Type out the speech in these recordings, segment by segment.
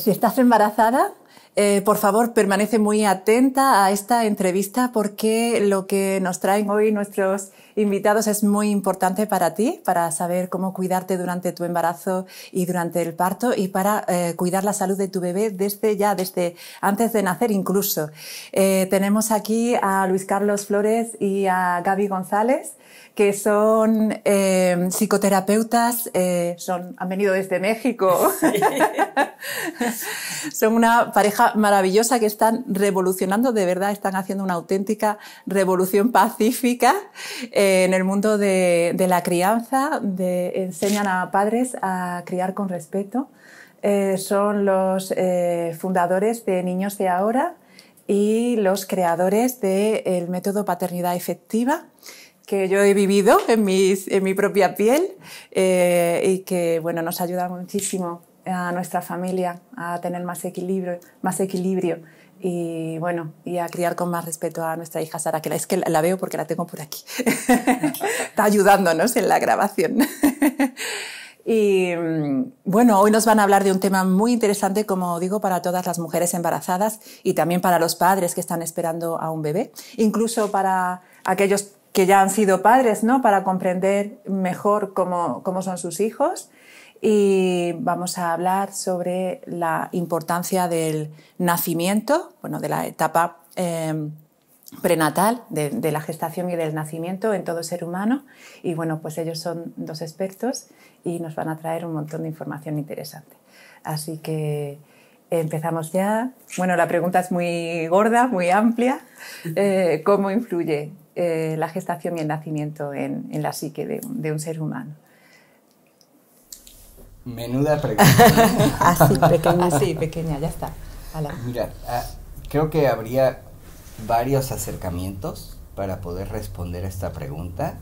Si estás embarazada, eh, por favor, permanece muy atenta a esta entrevista porque lo que nos traen hoy nuestros invitados es muy importante para ti, para saber cómo cuidarte durante tu embarazo y durante el parto y para eh, cuidar la salud de tu bebé desde ya, desde antes de nacer incluso. Eh, tenemos aquí a Luis Carlos Flores y a Gaby González, que son eh, psicoterapeutas, son, han venido desde México. son una pareja maravillosa que están revolucionando, de verdad, están haciendo una auténtica revolución pacífica en el mundo de, la crianza enseñan a padres a criar con respeto. Eh, son los eh, fundadores de Niños de Ahora y los creadores del método paternidad efectiva que yo he vivido en, mi propia piel eh, y que bueno, nos ayuda muchísimo a nuestra familia a tener más más equilibrio y bueno, y a criar con más respeto a nuestra hija Sara, que la, es que la veo porque la tengo por aquí. Está ayudándonos en la grabación. y mm, bueno, hoy nos van a hablar de un tema muy interesante, como digo, para todas las mujeres embarazadas y también para los padres que están esperando a un bebé, incluso para aquellos que ya han sido padres, ¿no? Para comprender mejor cómo, cómo son sus hijos y vamos a hablar sobre la importancia del nacimiento, bueno, de la etapa eh, prenatal, de, la gestación y del nacimiento en todo ser humano. Y bueno, pues ellos son dos expertos y nos van a traer un montón de información interesante. Así que empezamos ya. Bueno, la pregunta es muy gorda, muy amplia. Eh, ¿Cómo influye eh, la gestación y el nacimiento en, la psique de un ser humano? Menuda pregunta. así, pequeña. Así, pequeña, ya está. Mira, ah, creo que habría varios acercamientos para poder responder a esta pregunta.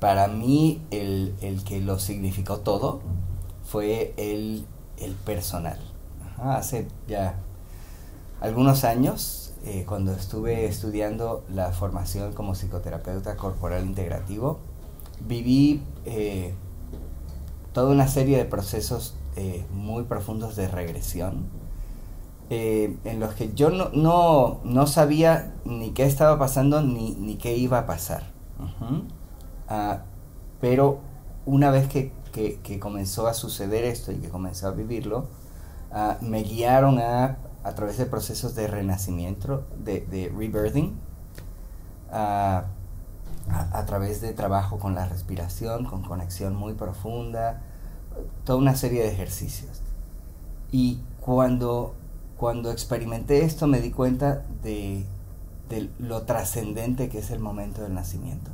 Para mí, el, que lo significó todo fue el, personal. hace ya algunos años, eh, cuando estuve estudiando la formación como psicoterapeuta corporal integrativo, viví eh, toda una serie de procesos eh, muy profundos de regresión, eh, en los que yo no, no, no, sabía ni qué estaba pasando ni, ni qué iba a pasar. Ah, pero una vez que, que, comenzó a suceder esto y que comenzó a vivirlo, ah, me guiaron a, a través de procesos de renacimiento, de, de rebirthing, ah, a, través de trabajo con la respiración, con conexión muy profunda, toda una serie de ejercicios. Y cuando, cuando experimenté esto me di cuenta de, lo trascendente que es el momento del nacimiento.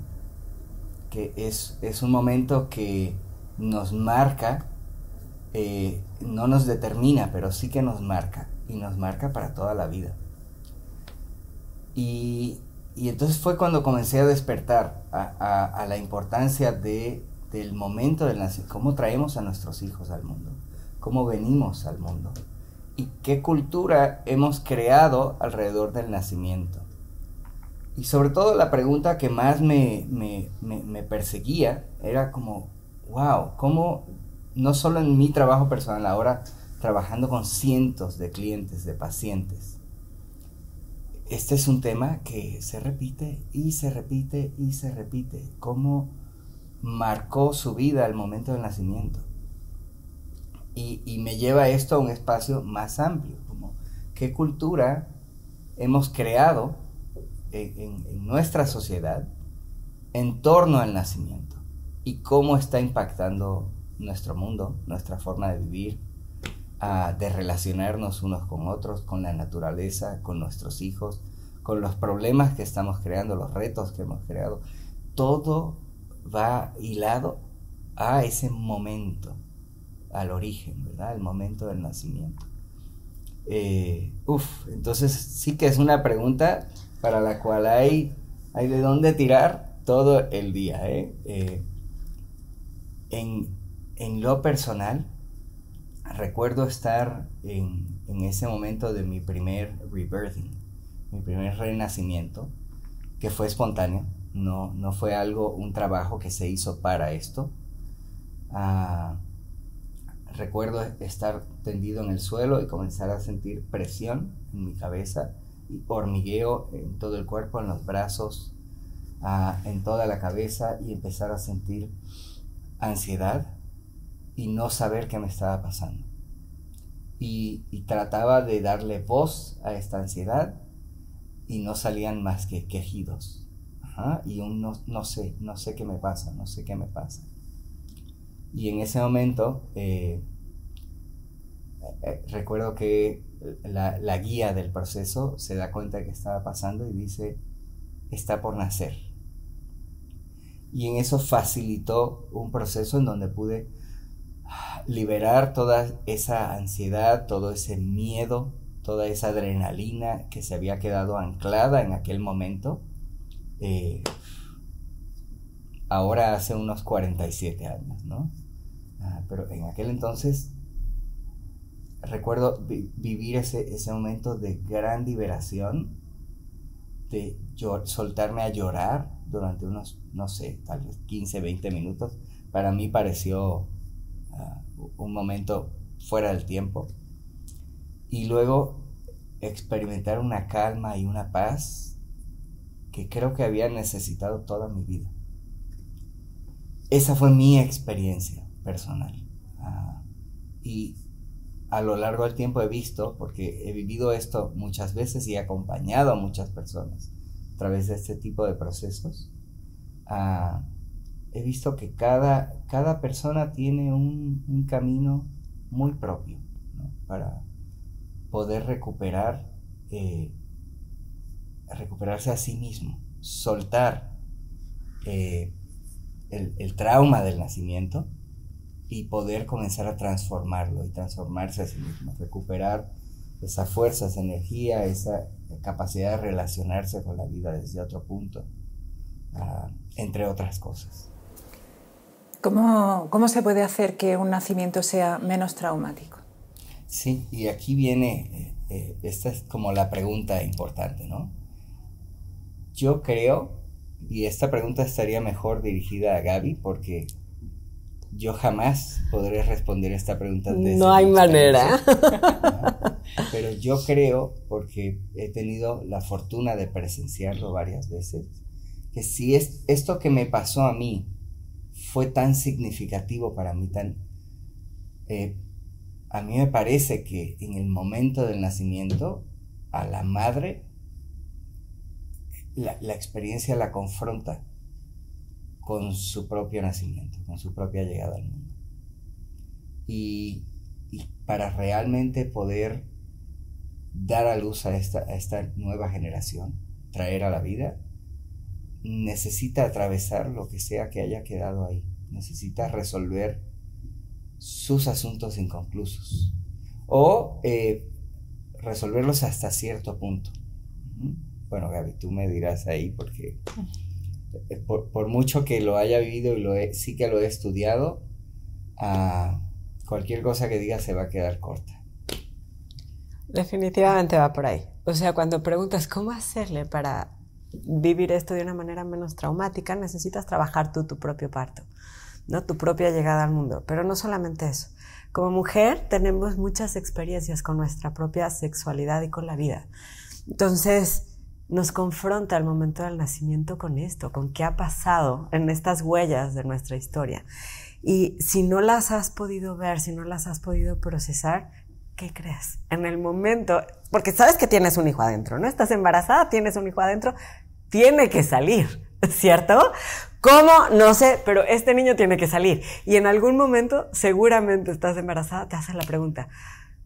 Que es, es un momento que nos marca, eh, no nos determina, pero sí que nos marca. Y nos marca para toda la vida. Y y entonces fue cuando comencé a despertar a, la importancia del momento del nacimiento, cómo traemos a nuestros hijos al mundo, cómo venimos al mundo y qué cultura hemos creado alrededor del nacimiento. Y sobre todo la pregunta que más me, me perseguía era como, wow, cómo no solo en mi trabajo personal ahora, trabajando con cientos de clientes, de pacientes, este es un tema que se repite y se repite y se repite. Cómo marcó su vida al momento del nacimiento. Y, me lleva esto a un espacio más amplio, como qué cultura hemos creado en nuestra sociedad en torno al nacimiento y cómo está impactando nuestro mundo, nuestra forma de vivir, de relacionarnos unos con otros, con la naturaleza, con nuestros hijos, con los problemas que estamos creando, los retos que hemos creado. Todo va hilado a ese momento, al origen, ¿verdad? El momento del nacimiento. Eh, uf, entonces sí que es una pregunta para la cual hay, hay de dónde tirar todo el día. ¿eh? Eh, en lo personal, recuerdo estar en, ese momento de mi primer rebirthing, mi primer renacimiento, que fue espontáneo, no, no fue algo, un trabajo que se hizo para esto. Ah, recuerdo estar tendido en el suelo y comenzar a sentir presión en mi cabeza y hormigueo en todo el cuerpo, en los brazos, ah, en toda la cabeza y empezar a sentir ansiedad, y no saber qué me estaba pasando. Y, trataba de darle voz a esta ansiedad y no salían más que quejidos. y un no, sé, no sé qué me pasa, no sé qué me pasa. Y en ese momento eh, eh, recuerdo que la, guía del proceso se da cuenta de que estaba pasando y dice, está por nacer. Y en eso facilitó un proceso en donde pude liberar toda esa ansiedad, todo ese miedo, toda esa adrenalina que se había quedado anclada en aquel momento, eh, ahora hace unos 47 años, ¿no? Ah, pero en aquel entonces recuerdo vivir ese, ese, momento de gran liberación, de soltarme a llorar durante unos, no sé, tal vez 15, 20 minutos, para mí pareció Ah, un momento fuera del tiempo. Y luego experimentar una calma y una paz que creo que había necesitado toda mi vida. Esa fue mi experiencia personal. Ah, y a lo largo del tiempo he visto, porque he vivido esto muchas veces y he acompañado a muchas personas a través de este tipo de procesos, ah, he visto que cada, persona tiene un, camino muy propio para poder recuperar, eh, recuperarse a sí mismo, soltar eh, el, trauma del nacimiento y poder comenzar a transformarlo y transformarse a sí mismo, recuperar esa fuerza, esa energía, esa capacidad de relacionarse con la vida desde otro punto, ah, entre otras cosas. ¿Cómo, ¿Cómo se puede hacer que un nacimiento sea menos traumático? Sí, y aquí viene, eh, eh, esta es como la pregunta importante, ¿no? Yo creo, y esta pregunta estaría mejor dirigida a Gaby, porque yo jamás podré responder esta pregunta. no hay manera. Pero yo creo, porque he tenido la fortuna de presenciarlo varias veces, que si es esto que me pasó a mí fue tan significativo para mí, tan... Eh, a mí me parece que en el momento del nacimiento, a la madre, la, experiencia la confronta con su propio nacimiento, con su propia llegada al mundo. Y, para realmente poder dar a luz a esta, a esta nueva generación, traer a la vida, necesita atravesar lo que sea que haya quedado ahí, necesita resolver sus asuntos inconclusos o eh, resolverlos hasta cierto punto. Bueno, Gaby, tú me dirás ahí porque eh, por, mucho que lo haya vivido y lo sí que lo he estudiado, ah, cualquier cosa que diga se va a quedar corta. Definitivamente va por ahí. O sea, cuando preguntas cómo hacerle para vivir esto de una manera menos traumática, necesitas trabajar tú tu propio parto, ¿no? tu propia llegada al mundo. Pero no solamente eso. Como mujer tenemos muchas experiencias con nuestra propia sexualidad y con la vida. Entonces, nos confronta el momento del nacimiento con esto, con qué ha pasado en estas huellas de nuestra historia. Y si no las has podido ver, si no las has podido procesar, ¿qué crees? En el momento, porque sabes que tienes un hijo adentro, ¿no? Estás embarazada, tienes un hijo adentro, tiene que salir, ¿cierto? ¿Cómo? No sé, pero este niño tiene que salir. Y en algún momento, seguramente estás embarazada, te haces la pregunta,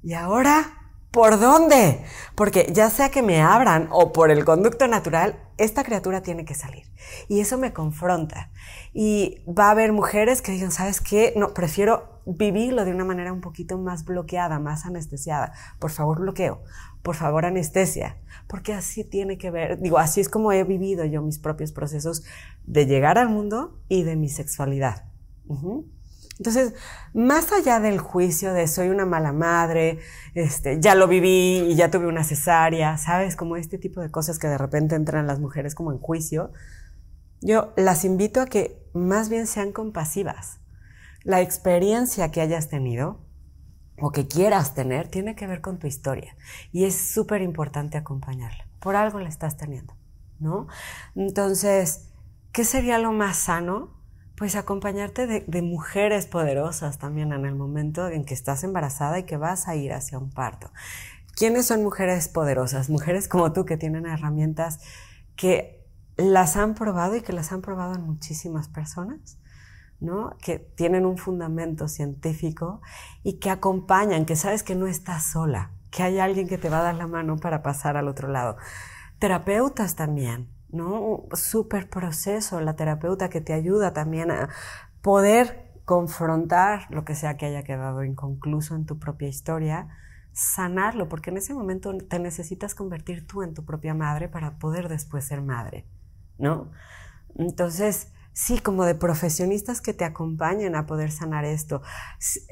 ¿y ahora? ¿Por dónde? Porque ya sea que me abran o por el conducto natural, esta criatura tiene que salir. Y eso me confronta. Y va a haber mujeres que digan, ¿sabes qué? No, prefiero vivirlo de una manera un poquito más bloqueada, más anestesiada. Por favor, bloqueo. Por favor, anestesia. Porque así tiene que ver, digo, así es como he vivido yo mis propios procesos de llegar al mundo y de mi sexualidad. Entonces, más allá del juicio de soy una mala madre, este, ya lo viví y ya tuve una cesárea, ¿sabes? Como este tipo de cosas que de repente entran las mujeres como en juicio, yo las invito a que más bien sean compasivas. La experiencia que hayas tenido o que quieras tener tiene que ver con tu historia y es súper importante acompañarla. Por algo la estás teniendo, ¿no? Entonces, ¿qué sería lo más sano? pues acompañarte de, mujeres poderosas también en el momento en que estás embarazada y que vas a ir hacia un parto. ¿Quiénes son mujeres poderosas? Mujeres como tú que tienen herramientas que las han probado y que las han probado en muchísimas personas, ¿no? Que tienen un fundamento científico y que acompañan, que sabes que no estás sola, que hay alguien que te va a dar la mano para pasar al otro lado. Terapeutas también, ¿no? super proceso, la terapeuta que te ayuda también a poder confrontar lo que sea que haya quedado inconcluso en tu propia historia, sanarlo, porque en ese momento te necesitas convertir tú en tu propia madre para poder después ser madre, ¿no? Entonces, sí, como de profesionistas que te acompañen a poder sanar esto,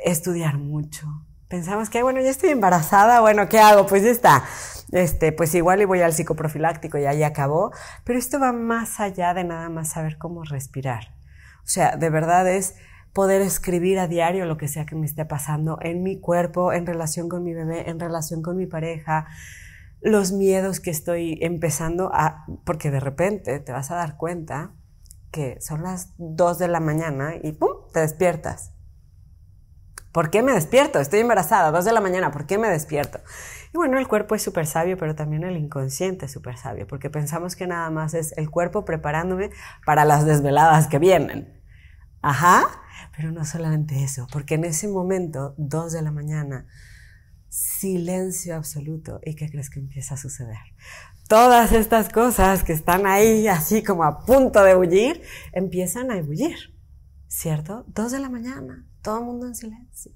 estudiar mucho, pensamos que, bueno, ya estoy embarazada, bueno, ¿qué hago? Pues ya está. Este, pues igual y voy al psicoprofiláctico y ahí acabó. Pero esto va más allá de nada más saber cómo respirar. O sea, de verdad es poder escribir a diario lo que sea que me esté pasando en mi cuerpo, en relación con mi bebé, en relación con mi pareja, los miedos que estoy empezando a, porque de repente te vas a dar cuenta que son las 2 de la mañana y ¡pum! te despiertas ¿Por qué me despierto? Estoy embarazada, dos de la mañana, ¿por qué me despierto? Y bueno, el cuerpo es súper sabio, pero también el inconsciente es súper sabio, porque pensamos que nada más es el cuerpo preparándome para las desveladas que vienen. Ajá, pero no solamente eso, porque en ese momento, dos de la mañana, silencio absoluto, ¿y qué crees que empieza a suceder? Todas estas cosas que están ahí así como a punto de bullir, empiezan a bullir, ¿cierto? Dos de la mañana, todo el mundo en silencio.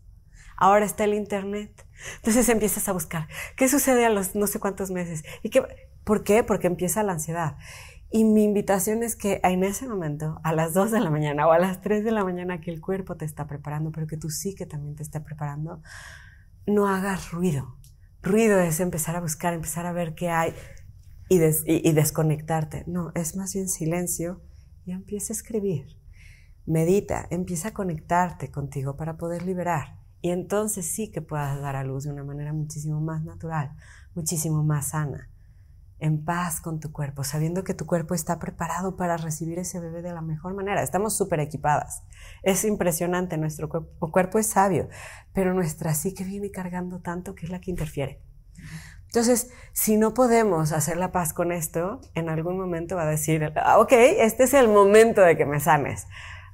Ahora está el Internet. Entonces empiezas a buscar, ¿qué sucede a los no sé cuántos meses? ¿Y qué? ¿Por qué? Porque empieza la ansiedad. Y mi invitación es que en ese momento, a las 2 de la mañana o a las 3 de la mañana, que el cuerpo te está preparando, pero que tú sí que también te está preparando, no hagas ruido. Ruido es empezar a buscar, empezar a ver qué hay y, y, y desconectarte. No, es más bien silencio y empieza a escribir medita, empieza a conectarte contigo para poder liberar. Y entonces sí que puedas dar a luz de una manera muchísimo más natural, muchísimo más sana, en paz con tu cuerpo, sabiendo que tu cuerpo está preparado para recibir ese bebé de la mejor manera. Estamos súper equipadas. Es impresionante, nuestro cuerpo, cuerpo es sabio, pero nuestra que viene cargando tanto que es la que interfiere. Entonces, si no podemos hacer la paz con esto, en algún momento va a decir, ah, ok, este es el momento de que me sanes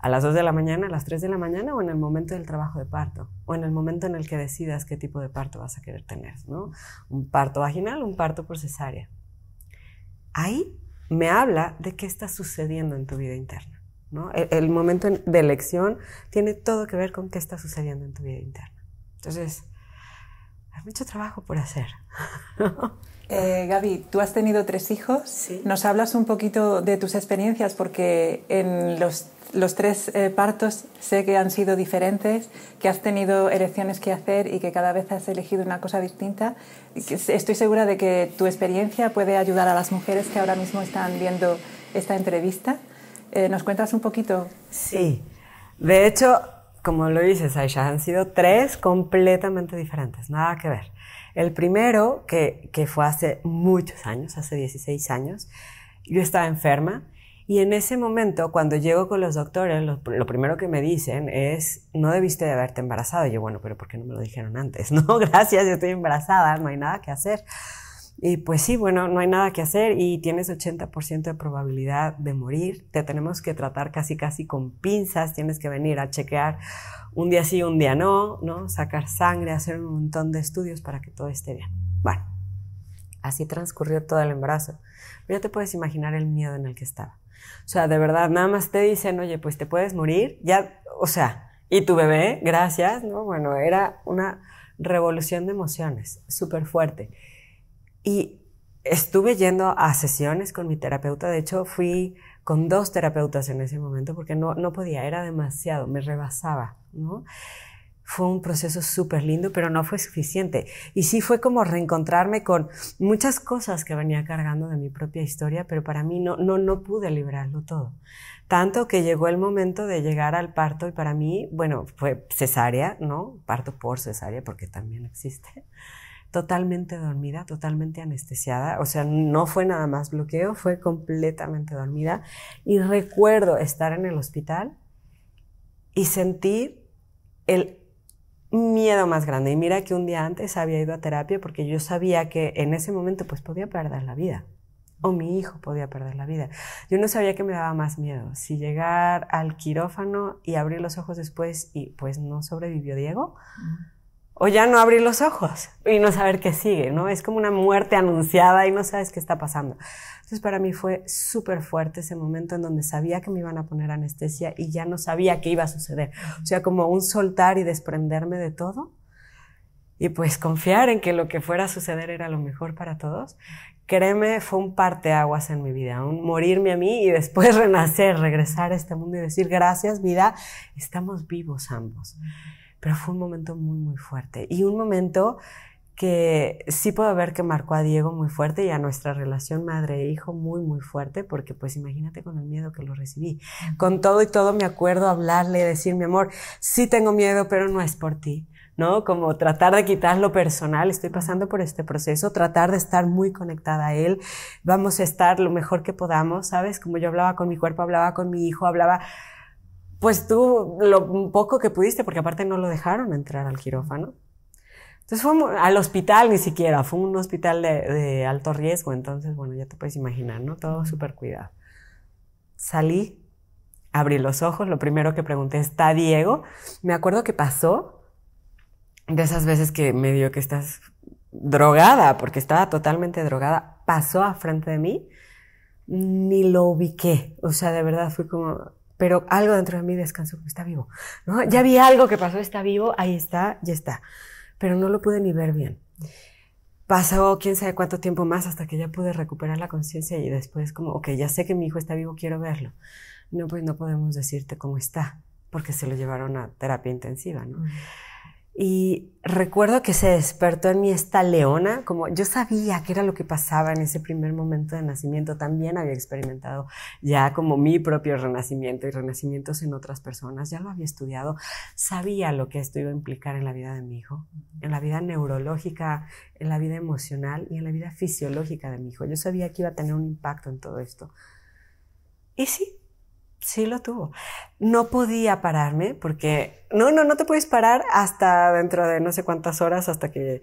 a las 2 de la mañana, a las 3 de la mañana o en el momento del trabajo de parto o en el momento en el que decidas qué tipo de parto vas a querer tener, ¿no? Un parto vaginal, un parto por cesárea. Ahí me habla de qué está sucediendo en tu vida interna, ¿no? El, momento de elección tiene todo que ver con qué está sucediendo en tu vida interna. Entonces, hay mucho trabajo por hacer. Eh, Gaby, tú has tenido tres hijos. Sí. Nos hablas un poquito de tus experiencias porque en los los tres eh, partos sé que han sido diferentes, que has tenido elecciones que hacer y que cada vez has elegido una cosa distinta. Estoy segura de que tu experiencia puede ayudar a las mujeres que ahora mismo están viendo esta entrevista. Eh, ¿Nos cuentas un poquito? Sí. De hecho, como lo dices, Aisha, han sido tres completamente diferentes, nada que ver. El primero, que, que fue hace muchos años, hace 16 años, yo estaba enferma y en ese momento, cuando llego con los doctores, lo, primero que me dicen es, no debiste de haberte embarazado. yo, bueno, pero ¿por qué no me lo dijeron antes? No, gracias, yo estoy embarazada, no hay nada que hacer. Y pues sí, bueno, no hay nada que hacer y tienes 80% de probabilidad de morir. Te tenemos que tratar casi, casi con pinzas. Tienes que venir a chequear un día sí, un día no, ¿no? Sacar sangre, hacer un montón de estudios para que todo esté bien. Bueno, así transcurrió todo el embarazo. Pero ya te puedes imaginar el miedo en el que estaba o sea, de verdad, nada más te dicen, oye, pues te puedes morir, ya, o sea, y tu bebé, gracias, ¿no? Bueno, era una revolución de emociones, súper fuerte. Y estuve yendo a sesiones con mi terapeuta, de hecho fui con dos terapeutas en ese momento porque no, no podía, era demasiado, me rebasaba, ¿no? fue un proceso súper lindo, pero no fue suficiente. Y sí fue como reencontrarme con muchas cosas que venía cargando de mi propia historia, pero para mí no, no, no pude liberarlo todo. Tanto que llegó el momento de llegar al parto y para mí, bueno, fue cesárea, ¿no? Parto por cesárea, porque también existe. Totalmente dormida, totalmente anestesiada. O sea, no fue nada más bloqueo, fue completamente dormida. Y recuerdo estar en el hospital y sentir el miedo más grande. Y mira que un día antes había ido a terapia porque yo sabía que en ese momento pues podía perder la vida o mi hijo podía perder la vida. Yo no sabía que me daba más miedo, si llegar al quirófano y abrir los ojos después y pues no sobrevivió Diego o ya no abrir los ojos y no saber qué sigue, ¿no? Es como una muerte anunciada y no sabes qué está pasando. Entonces para mí fue súper fuerte ese momento en donde sabía que me iban a poner anestesia y ya no sabía qué iba a suceder. O sea, como un soltar y desprenderme de todo y pues confiar en que lo que fuera a suceder era lo mejor para todos. Créeme, fue un parteaguas en mi vida, un morirme a mí y después renacer, regresar a este mundo y decir gracias vida, estamos vivos ambos pero fue un momento muy, muy fuerte y un momento que sí puedo ver que marcó a Diego muy fuerte y a nuestra relación madre e hijo muy, muy fuerte, porque pues imagínate con el miedo que lo recibí. Con todo y todo me acuerdo hablarle y decir, mi amor, sí tengo miedo, pero no es por ti. ¿no? Como tratar de quitar lo personal, estoy pasando por este proceso, tratar de estar muy conectada a él, vamos a estar lo mejor que podamos, ¿sabes? Como yo hablaba con mi cuerpo, hablaba con mi hijo, hablaba pues tú lo poco que pudiste, porque aparte no lo dejaron entrar al quirófano. Entonces fue al hospital ni siquiera, fue un hospital de, alto riesgo, entonces bueno, ya te puedes imaginar, ¿no? Todo súper cuidado. Salí, abrí los ojos, lo primero que pregunté, ¿está Diego? Me acuerdo que pasó de esas veces que me dio que estás drogada, porque estaba totalmente drogada, pasó a frente de mí, ni lo ubiqué, o sea, de verdad fui como, pero algo dentro de mí descansó, está vivo, ¿no? Ya vi algo que pasó, está vivo, ahí está, ya está. Pero no lo pude ni ver bien. Pasó quién sabe cuánto tiempo más hasta que ya pude recuperar la conciencia y después como, ok, ya sé que mi hijo está vivo, quiero verlo. No, pues no podemos decirte cómo está, porque se lo llevaron a terapia intensiva, ¿no? Y recuerdo que se despertó en mí esta leona, como yo sabía que era lo que pasaba en ese primer momento de nacimiento, también había experimentado ya como mi propio renacimiento y renacimientos en otras personas, ya lo había estudiado, sabía lo que esto iba a implicar en la vida de mi hijo, en la vida neurológica, en la vida emocional y en la vida fisiológica de mi hijo. Yo sabía que iba a tener un impacto en todo esto. Y sí, Sí lo tuvo. No podía pararme porque, no, no, no te puedes parar hasta dentro de no sé cuántas horas, hasta que,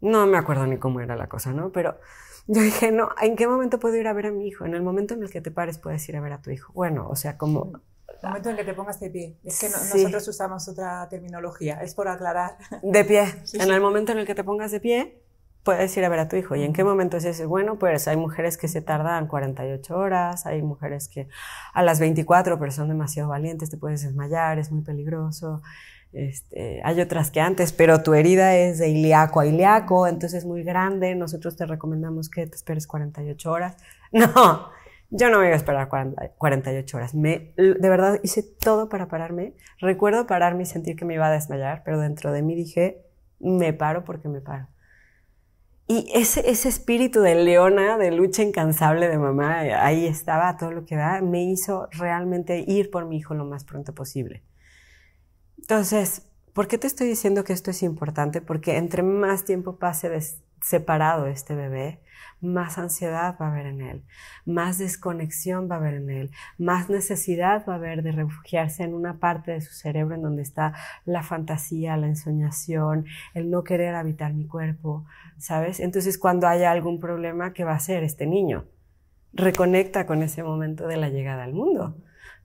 no me acuerdo ni cómo era la cosa, ¿no? Pero yo dije, no, ¿en qué momento puedo ir a ver a mi hijo? En el momento en el que te pares puedes ir a ver a tu hijo. Bueno, o sea, como... El momento en el que te pongas de pie. Es que nosotros usamos otra terminología, es por aclarar. De pie. en el momento en el que te pongas de pie, puedes ir a ver a tu hijo. ¿Y en qué momento dices, bueno, pues hay mujeres que se tardan 48 horas, hay mujeres que a las 24, pero son demasiado valientes, te puedes desmayar, es muy peligroso. Este, hay otras que antes, pero tu herida es de ilíaco a ilíaco, entonces es muy grande. Nosotros te recomendamos que te esperes 48 horas. No, yo no me iba a esperar 48 horas. Me, de verdad hice todo para pararme. Recuerdo pararme y sentir que me iba a desmayar, pero dentro de mí dije, me paro porque me paro. Y ese, espíritu de leona, de lucha incansable de mamá, ahí estaba todo lo que da, me hizo realmente ir por mi hijo lo más pronto posible. Entonces, ¿por qué te estoy diciendo que esto es importante? Porque entre más tiempo pase separado este bebé, más ansiedad va a haber en él, más desconexión va a haber en él, más necesidad va a haber de refugiarse en una parte de su cerebro en donde está la fantasía, la ensoñación, el no querer habitar mi cuerpo, ¿sabes? Entonces cuando haya algún problema, ¿qué va a hacer este niño? Reconecta con ese momento de la llegada al mundo.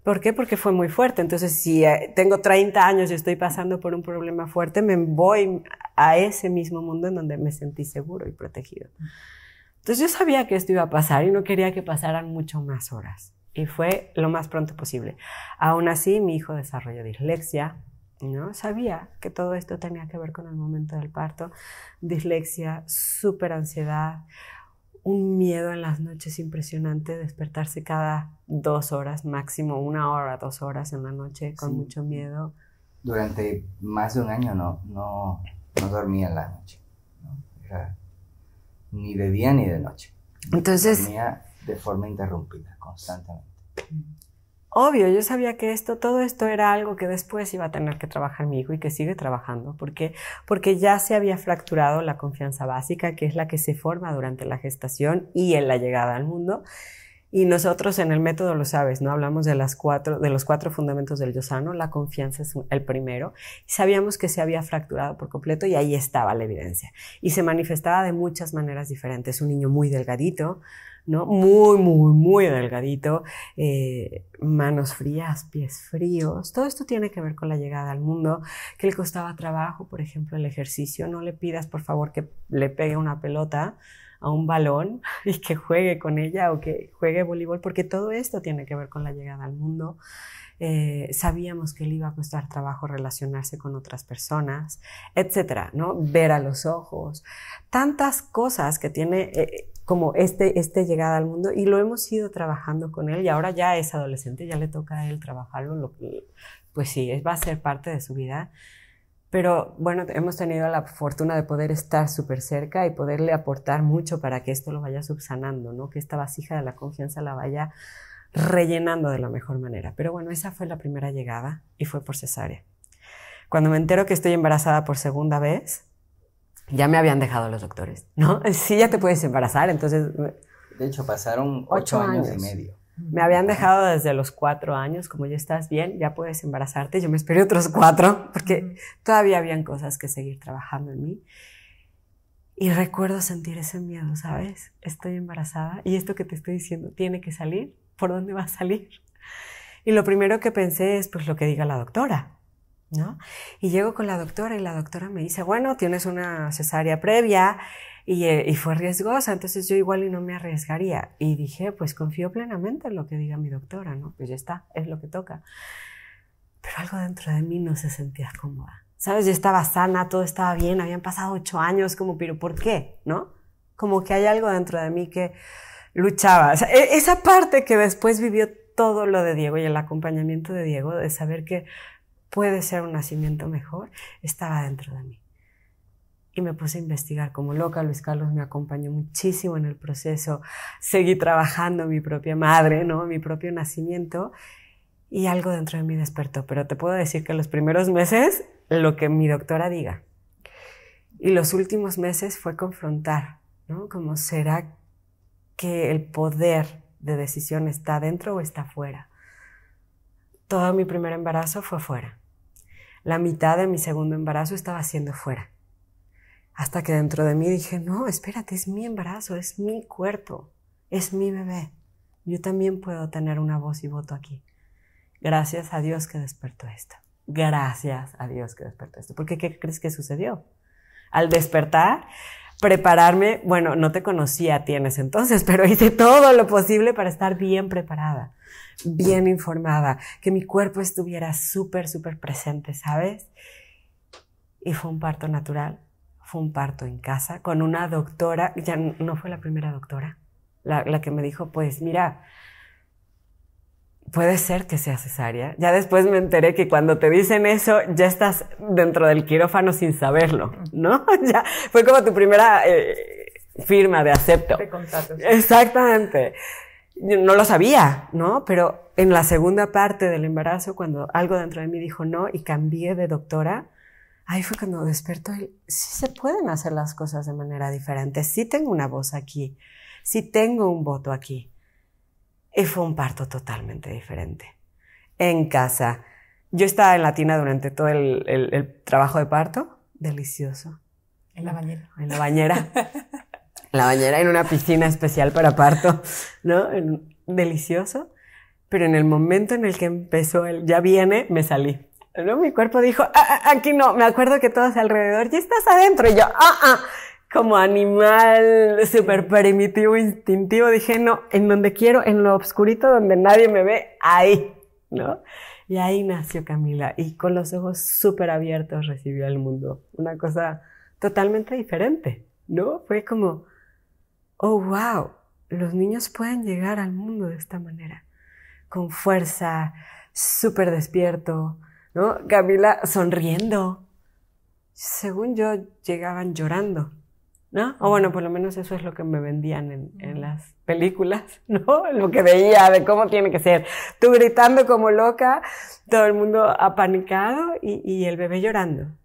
¿Por qué? Porque fue muy fuerte. Entonces, si eh, tengo 30 años y estoy pasando por un problema fuerte, me voy a ese mismo mundo en donde me sentí seguro y protegido. Entonces yo sabía que esto iba a pasar y no quería que pasaran mucho más horas. Y fue lo más pronto posible. Aún así, mi hijo desarrolló dislexia, ¿no? Sabía que todo esto tenía que ver con el momento del parto, dislexia, súper ansiedad, un miedo en las noches impresionante, despertarse cada dos horas, máximo una hora, dos horas en la noche con mucho miedo. Durante más de un año no, no, no dormía en la noche ni de día ni de noche. Entonces... Tenía de forma interrumpida, constantemente. Obvio, yo sabía que esto, todo esto era algo que después iba a tener que trabajar mi hijo y que sigue trabajando, porque porque ya se había fracturado la confianza básica, que es la que se forma durante la gestación y en la llegada al mundo. Y nosotros en el método lo sabes, ¿no? Hablamos de, las cuatro, de los cuatro fundamentos del yo sano, la confianza es el primero. Sabíamos que se había fracturado por completo y ahí estaba la evidencia. Y se manifestaba de muchas maneras diferentes. Un niño muy delgadito, ¿no? Muy, muy, muy delgadito, eh, manos frías, pies fríos. Todo esto tiene que ver con la llegada al mundo, que le costaba trabajo, por ejemplo, el ejercicio. No le pidas, por favor, que le pegue una pelota a un balón y que juegue con ella o que juegue voleibol, porque todo esto tiene que ver con la llegada al mundo. Eh, sabíamos que le iba a costar trabajo relacionarse con otras personas, etcétera, ¿no? Ver a los ojos, tantas cosas que tiene eh, como este, este llegada al mundo y lo hemos ido trabajando con él y ahora ya es adolescente, ya le toca a él trabajarlo, lo, pues sí, va a ser parte de su vida pero bueno, hemos tenido la fortuna de poder estar súper cerca y poderle aportar mucho para que esto lo vaya subsanando, ¿no? Que esta vasija de la confianza la vaya rellenando de la mejor manera. Pero bueno, esa fue la primera llegada y fue por cesárea. Cuando me entero que estoy embarazada por segunda vez, ya me habían dejado los doctores, ¿no? Sí, ya te puedes embarazar, entonces... De hecho, pasaron ocho, años y medio. Me habían dejado desde los cuatro años, como ya estás bien, ya puedes embarazarte. Yo me esperé otros cuatro porque todavía habían cosas que seguir trabajando en mí. Y recuerdo sentir ese miedo, ¿sabes? Estoy embarazada y esto que te estoy diciendo tiene que salir. ¿Por dónde va a salir? Y lo primero que pensé es pues lo que diga la doctora. ¿no? Y llego con la doctora y la doctora me dice, bueno, tienes una cesárea previa eh, y, fue riesgosa, entonces yo igual y no me arriesgaría. Y dije, pues confío plenamente en lo que diga mi doctora, ¿no? Pues ya está, es lo que toca. Pero algo dentro de mí no se sentía cómoda. ¿Sabes? Yo estaba sana, todo estaba bien, habían pasado ocho años, como, pero ¿por qué? ¿No? Como que hay algo dentro de mí que luchaba. E-, esa parte que después vivió todo lo de Diego y el acompañamiento de Diego, de saber que puede ser un nacimiento mejor, estaba dentro de mí. Y me puse a investigar como loca. Luis Carlos me acompañó muchísimo en el proceso. Seguí trabajando mi propia madre, ¿no? Mi propio nacimiento. Y algo dentro de mí despertó. Pero te puedo decir que los primeros meses, lo que mi doctora diga. Y los últimos meses fue confrontar, ¿no? Como será que el poder de decisión está dentro o está fuera. Todo mi primer embarazo fue fuera la mitad de mi segundo embarazo estaba haciendo fuera. Hasta que dentro de mí dije, no, espérate, es mi embarazo, es mi cuerpo, es mi bebé. Yo también puedo tener una voz y voto aquí. Gracias a Dios que despertó esto. Gracias a Dios que despertó esto. Porque ¿qué crees que sucedió? Al despertar, prepararme. Bueno, no te conocía a ti en ese entonces, pero hice todo lo posible para estar bien preparada, bien informada, que mi cuerpo estuviera súper, súper presente, ¿sabes? Y fue un parto natural, fue un parto en casa, con una doctora, ya no fue la primera doctora, la, la que me dijo, pues mira, puede ser que sea cesárea. Ya después me enteré que cuando te dicen eso, ya estás dentro del quirófano sin saberlo, ¿no? Ya fue como tu primera eh, firma de acepto. De Exactamente. no lo sabía, ¿no? Pero en la segunda parte del embarazo, cuando algo dentro de mí dijo no y cambié de doctora, ahí fue cuando despertó y sí se pueden hacer las cosas de manera diferente, sí tengo una voz aquí, sí tengo un voto aquí. Y fue un parto totalmente diferente. En casa. Yo estaba en la tina durante todo el, trabajo de parto. Delicioso. En la bañera. En la bañera. la bañera en una piscina especial para parto, ¿no? Delicioso. Pero en el momento en el que empezó el ya viene, me salí. ¿no? Mi cuerpo dijo, ah, ah, ah, aquí no. Me acuerdo que todos alrededor, ya estás adentro. Y yo, ah, ah como animal súper primitivo, instintivo, dije, no, en donde quiero, en lo oscurito, donde nadie me ve, ahí, ¿no? Y ahí nació Camila y con los ojos súper abiertos recibió al mundo. Una cosa totalmente diferente, ¿no? Fue como, oh, wow, los niños pueden llegar al mundo de esta manera, con fuerza, súper despierto, ¿no? Camila sonriendo. Según yo, llegaban llorando o bueno, por lo menos eso es lo que me vendían en, las películas, ¿no? Lo que veía de cómo tiene que ser. Tú gritando como loca, todo el mundo apanicado y, y el bebé llorando.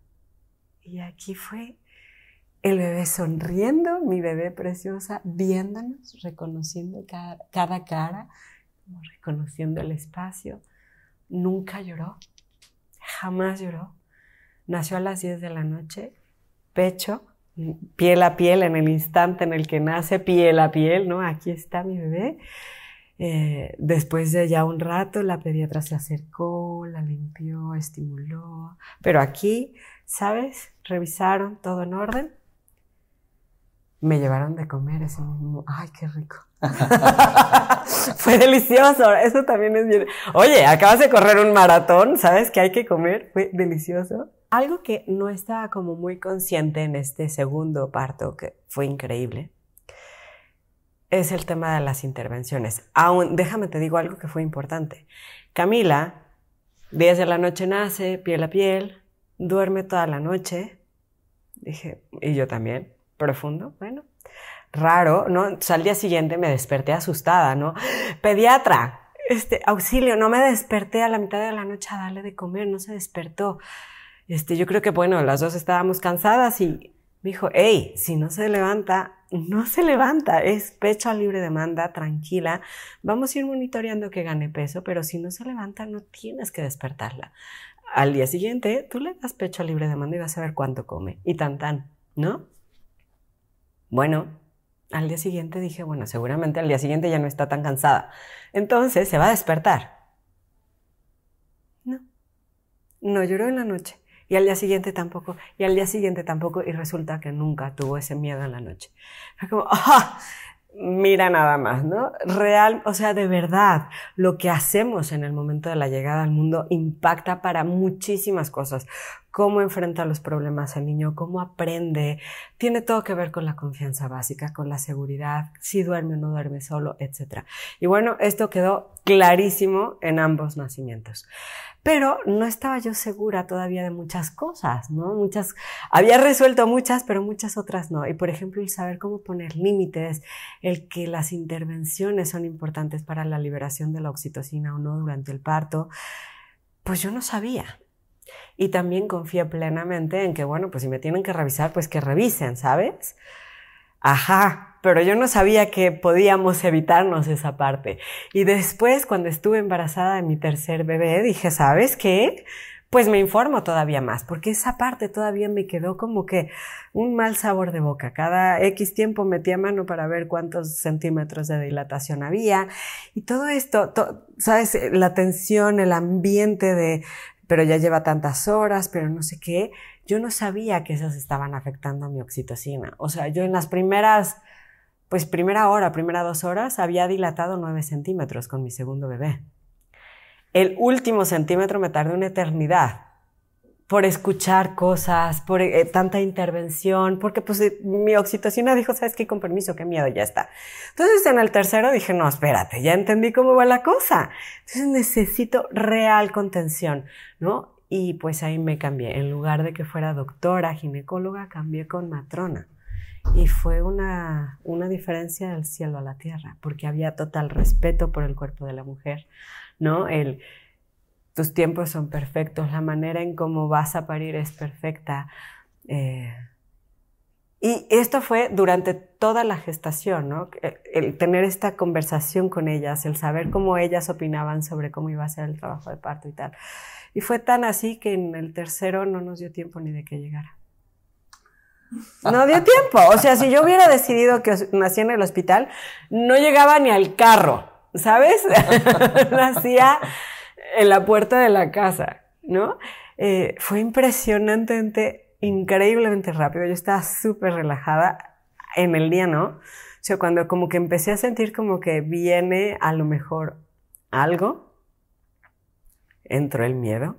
Y aquí fue el bebé sonriendo, mi bebé preciosa, viéndonos, reconociendo cada, cada cara, reconociendo el espacio. Nunca lloró, jamás lloró. Nació a las 10 de la noche, pecho, piel a piel en el instante en el que nace, piel a piel, ¿no? Aquí está mi bebé. Eh, después de ya un rato, la pediatra se acercó, la limpió, estimuló, pero aquí, ¿sabes? Revisaron todo en orden. Me llevaron de comer ese mismo. ¡Ay, qué rico! Fue delicioso. Eso también es bien. Oye, acabas de correr un maratón, ¿sabes? Que hay que comer. Fue delicioso. Algo que no estaba como muy consciente en este segundo parto, que fue increíble, es el tema de las intervenciones. Aún, déjame te digo algo que fue importante. Camila, 10 de la noche nace, piel a piel, duerme toda la noche. Dije, y yo también, profundo, bueno, raro, ¿no? al día siguiente me desperté asustada, ¿no? Pediatra, este, auxilio, no me desperté a la mitad de la noche a darle de comer, no se despertó este, yo creo que bueno, las dos estábamos cansadas y me dijo, hey, si no se levanta, no se levanta, es pecho a libre demanda, tranquila, vamos a ir monitoreando que gane peso, pero si no se levanta, no tienes que despertarla. Al día siguiente, tú le das pecho a libre demanda y vas a ver cuánto come. Y tan tan, ¿no? Bueno, al día siguiente dije, bueno, seguramente al día siguiente ya no está tan cansada. Entonces se va a despertar. No, no lloró en la noche y al día siguiente tampoco, y al día siguiente tampoco, y resulta que nunca tuvo ese miedo en la noche. Es como, ¡ah! mira nada más, ¿no? Real, o sea, de verdad, lo que hacemos en el momento de la llegada al mundo impacta para muchísimas cosas. Cómo enfrenta los problemas el niño, cómo aprende, tiene todo que ver con la confianza básica, con la seguridad, si duerme o no duerme solo, etc. Y bueno, esto quedó clarísimo en ambos nacimientos pero no estaba yo segura todavía de muchas cosas, ¿no? Muchas, había resuelto muchas, pero muchas otras no. Y por ejemplo, el saber cómo poner límites, el que las intervenciones son importantes para la liberación de la oxitocina o no durante el parto, pues yo no sabía. Y también confié plenamente en que, bueno, pues si me tienen que revisar, pues que revisen, ¿sabes? Ajá, pero yo no sabía que podíamos evitarnos esa parte. Y después, cuando estuve embarazada de mi tercer bebé, dije, ¿sabes qué? Pues me informo todavía más, porque esa parte todavía me quedó como que un mal sabor de boca. Cada X tiempo metía mano para ver cuántos centímetros de dilatación había. Y todo esto, ¿sabes? La tensión, el ambiente de, pero ya lleva tantas horas, pero no sé qué. Yo no sabía que esas estaban afectando a mi oxitocina. O sea, yo en las primeras pues primera hora, primera dos horas, había dilatado nueve centímetros con mi segundo bebé. El último centímetro me tardé una eternidad por escuchar cosas, por eh, tanta intervención, porque pues eh, mi oxitocina dijo, sabes qué, con permiso, qué miedo, ya está. Entonces en el tercero dije, no, espérate, ya entendí cómo va la cosa. Entonces necesito real contención, ¿no? Y pues ahí me cambié. En lugar de que fuera doctora, ginecóloga, cambié con matrona. Y fue una, una diferencia del cielo a la tierra, porque había total respeto por el cuerpo de la mujer, ¿no? El, tus tiempos son perfectos, la manera en cómo vas a parir es perfecta. Eh. y esto fue durante toda la gestación, ¿no? El, el, tener esta conversación con ellas, el saber cómo ellas opinaban sobre cómo iba a ser el trabajo de parto y tal. Y fue tan así que en el tercero no nos dio tiempo ni de que llegara. No dio tiempo. O sea, si yo hubiera decidido que nací en el hospital, no llegaba ni al carro, ¿sabes? Nacía en la puerta de la casa, ¿no? Eh, fue impresionantemente, increíblemente rápido. Yo estaba súper relajada en el día, ¿no? O sea, cuando como que empecé a sentir como que viene a lo mejor algo, entró el miedo.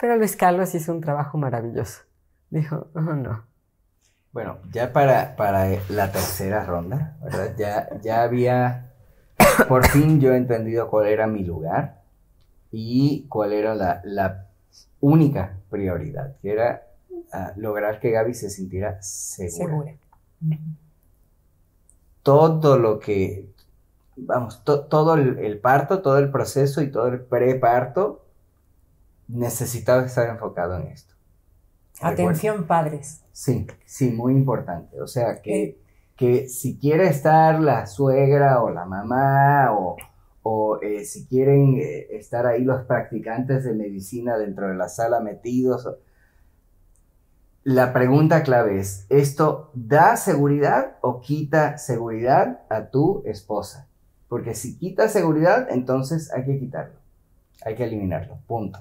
Pero Luis Carlos hizo un trabajo maravilloso. Dijo, oh no, bueno, ya para, para la tercera ronda, ¿verdad? Ya, ya había, por fin yo he entendido cuál era mi lugar y cuál era la, única prioridad, que era ah, lograr que Gaby se sintiera segura. Todo lo que, vamos, todo el, el parto, todo el proceso y todo el preparto necesitaba estar enfocado en esto. Atención padres. Sí, sí, muy importante. O sea, que, eh, que si quiere estar la suegra o la mamá o, eh, si quieren eh, estar ahí los practicantes de medicina dentro de la sala metidos, la pregunta clave es, ¿esto da seguridad o quita seguridad a tu esposa? Porque si quita seguridad, entonces hay que quitarlo, hay que eliminarlo, punto.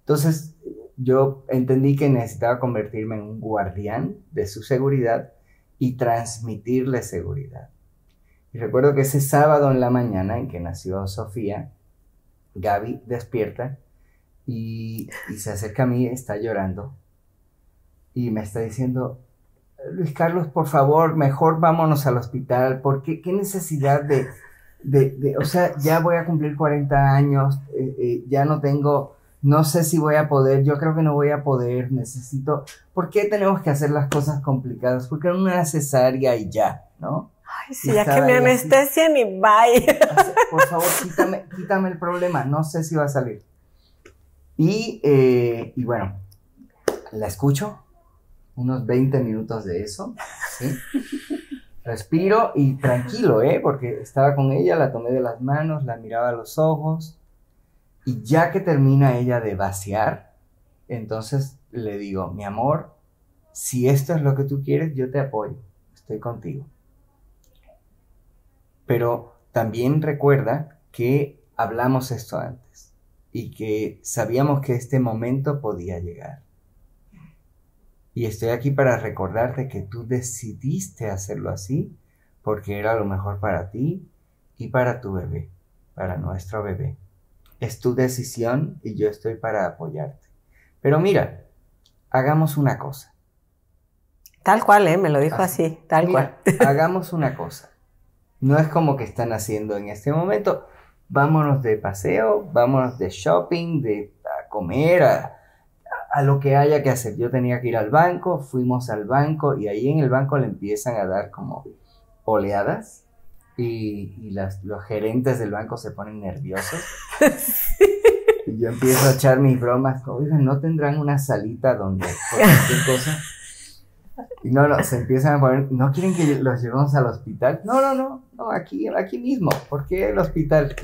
Entonces, yo entendí que necesitaba convertirme en un guardián de su seguridad y transmitirle seguridad. Y recuerdo que ese sábado en la mañana en que nació Sofía, Gaby despierta y, se acerca a mí, está llorando y me está diciendo, Luis Carlos, por favor, mejor vámonos al hospital, porque qué necesidad de, de, o sea, ya voy a cumplir 40 años, eh, eh, ya no tengo no sé si voy a poder, yo creo que no voy a poder, necesito, ¿por qué tenemos que hacer las cosas complicadas? Porque no una cesárea y ya, ¿no? Ay, sí, ya que me anestesian y bye. Por favor, quítame, el problema, no sé si va a salir. Y, eh, y bueno, la escucho, unos 20 minutos de eso, ¿sí? Respiro y tranquilo, ¿eh? Porque estaba con ella, la tomé de las manos, la miraba a los ojos y ya que termina ella de vaciar, entonces le digo, mi amor, si esto es lo que tú quieres, yo te apoyo, estoy contigo. Pero también recuerda que hablamos esto antes y que sabíamos que este momento podía llegar. Y estoy aquí para recordarte que tú decidiste hacerlo así porque era lo mejor para ti y para tu bebé, para nuestro bebé es tu decisión y yo estoy para apoyarte. Pero mira, hagamos una cosa. Tal cual, ¿eh? me lo dijo así, tal cual. hagamos una cosa. No es como que están haciendo en este momento. Vámonos de paseo, vámonos de shopping, de comer, a, a lo que haya que hacer. Yo tenía que ir al banco, fuimos al banco y ahí en el banco le empiezan a dar como oleadas y, las, los gerentes del banco se ponen nerviosos. Y yo empiezo a echar mis bromas. Oigan, ¿no tendrán una salita donde cualquier cosa? Y no, no, se empiezan a poner, ¿no quieren que los llevemos al hospital? No, no, no, no, aquí, aquí mismo, ¿por qué el hospital?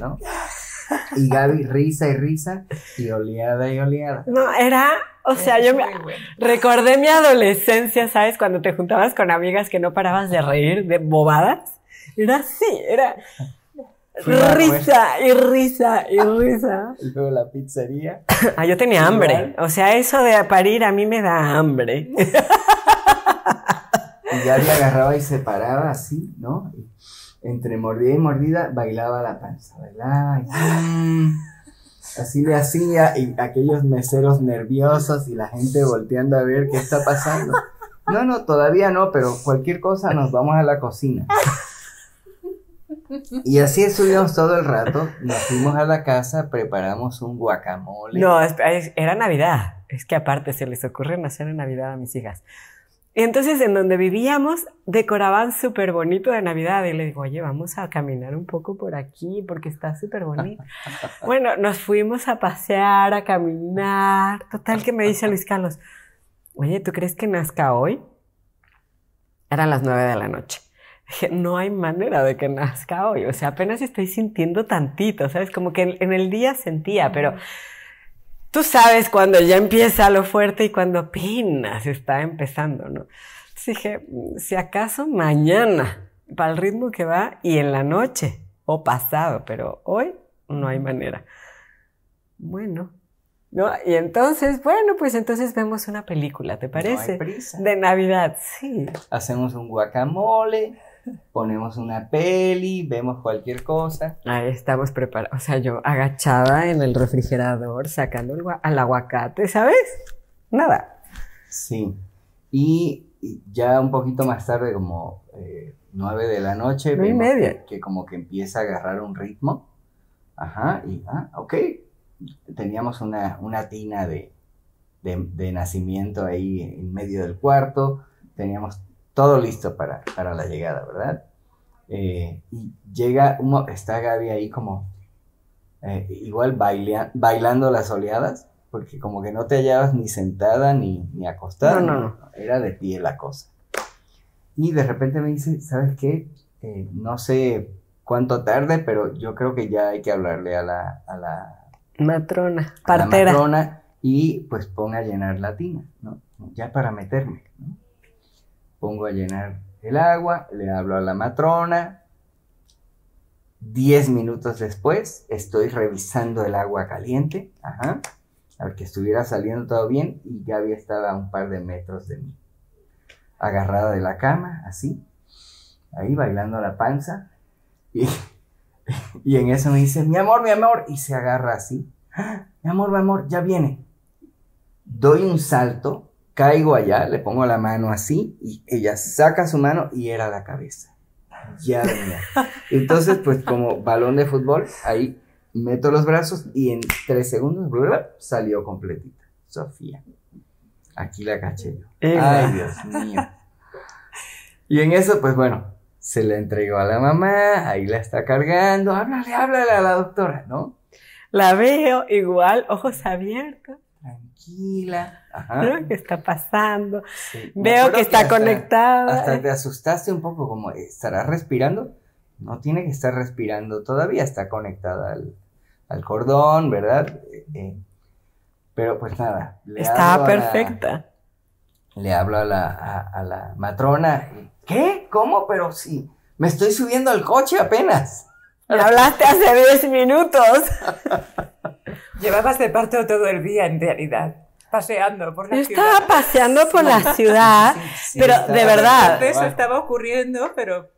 Y Gaby risa y risa y oleada y oleada. No, era, o sea, yo me, recordé mi adolescencia, ¿sabes? Cuando te juntabas con amigas que no parabas de reír de bobadas. Era así, era risa y risa y ah. risa. Y luego la pizzería. ah, yo tenía hambre. O sea, eso de aparir a mí me da hambre. y ya le agarraba y se paraba así, ¿no? entre mordida y mordida bailaba la panza, bailaba y... Así le hacía y aquellos meseros nerviosos y la gente volteando a ver qué está pasando. No, no, todavía no, pero cualquier cosa nos vamos a la cocina. Y así estuvimos todo el rato, nos fuimos a la casa, preparamos un guacamole. No, era Navidad. Es que aparte se les ocurre nacer en Navidad a mis hijas. entonces en donde vivíamos decoraban súper bonito de Navidad y le digo, oye, vamos a caminar un poco por aquí porque está súper bonito. bueno, nos fuimos a pasear, a caminar. Total que me dice Luis Carlos, oye, ¿tú crees que nazca hoy? Eran las nueve de la noche no hay manera de que nazca hoy. O sea, apenas estoy sintiendo tantito, ¿sabes? Como que en, el día sentía, pero tú sabes cuando ya empieza lo fuerte y cuando apenas está empezando, ¿no? dije, si acaso mañana, para el ritmo que va, y en la noche, o pasado, pero hoy no hay manera. Bueno, ¿No? Y entonces, bueno, pues entonces vemos una película, ¿te parece? De Navidad, sí. Hacemos un guacamole ponemos una peli, vemos cualquier cosa. Ahí estamos preparados. O sea, yo agachada en el refrigerador, sacando el al aguacate, ¿sabes? Nada. Sí. Y ya un poquito más tarde, como eh, nueve de la noche, y media. Que, como que empieza a agarrar un ritmo. Ajá, y ah, ok. Teníamos una, tina de nacimiento ahí en medio del cuarto. Teníamos todo listo para, la llegada, ¿verdad? Eh, y llega, uno, está Gaby ahí como eh, igual baila bailando las oleadas, porque como que no te hallabas ni sentada ni, ni acostada. No, no, no, Era de pie la cosa. Y de repente me dice, ¿sabes qué? Eh, no sé cuánto tarde, pero yo creo que ya hay que hablarle a la... matrona, a La matrona y pues ponga a llenar la tina, ¿no? Ya para meterme, ¿no? pongo a llenar el agua, le hablo a la matrona. Diez minutos después estoy revisando el agua caliente, ajá, a ver que estuviera saliendo todo bien y ya había estado a un par de metros de mí. Agarrada de la cama, así, ahí bailando la panza. Y, en eso me dice, mi amor, mi amor, y se agarra así. Ah, mi amor, mi amor, ya viene. Doy un salto, caigo allá, le pongo la mano así y ella saca su mano y era la cabeza. Ya Entonces, pues como balón de fútbol, ahí meto los brazos y en tres segundos salió completita. Sofía. Aquí la caché yo. Ay, Dios mío. Y en eso, pues bueno, se la entregó a la mamá, ahí la está cargando, háblale, háblale a la doctora, ¿no? La veo igual, ojos abiertos tranquila. Ajá. ¿Qué está pasando? Veo que está conectada. Hasta te asustaste un poco, como, ¿estará respirando? No tiene que estar respirando todavía, está conectada al, al cordón, ¿verdad? Eh, eh, pero pues nada. Estaba perfecta. le hablo a la, a, la matrona. ¿Qué? ¿Cómo? Pero sí, me estoy subiendo al coche apenas. Le hablaste hace 10 minutos. Llevabas de parto todo el día en realidad paseando por la yo ciudad. Estaba paseando por la ciudad, pero de verdad. Eso estaba ocurriendo, pero.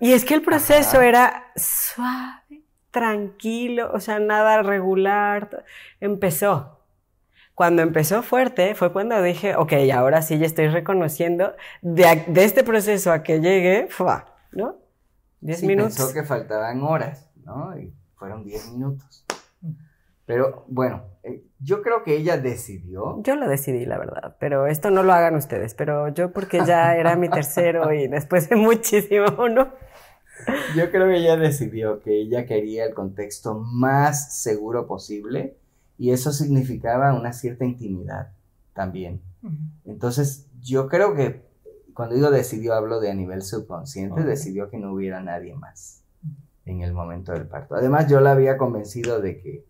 Y es que el proceso era suave, tranquilo, o sea, nada regular. Empezó. Cuando empezó fuerte fue cuando dije, ok, ahora sí ya estoy reconociendo de, este proceso a que llegué, fue, ¿no? Diez minutos. Pensó que faltaban horas, ¿no? Y fueron diez minutos. Mm. Pero bueno, eh, yo creo que ella decidió. Yo lo decidí, la verdad, pero esto no lo hagan ustedes, pero yo porque ya era mi tercero y después de muchísimo, ¿no? Yo creo que ella decidió que ella quería el contexto más seguro posible y eso significaba una cierta intimidad también. Entonces, yo creo que cuando digo decidió, hablo de a nivel subconsciente, decidió que no hubiera nadie más en el momento del parto. Además, yo la había convencido de que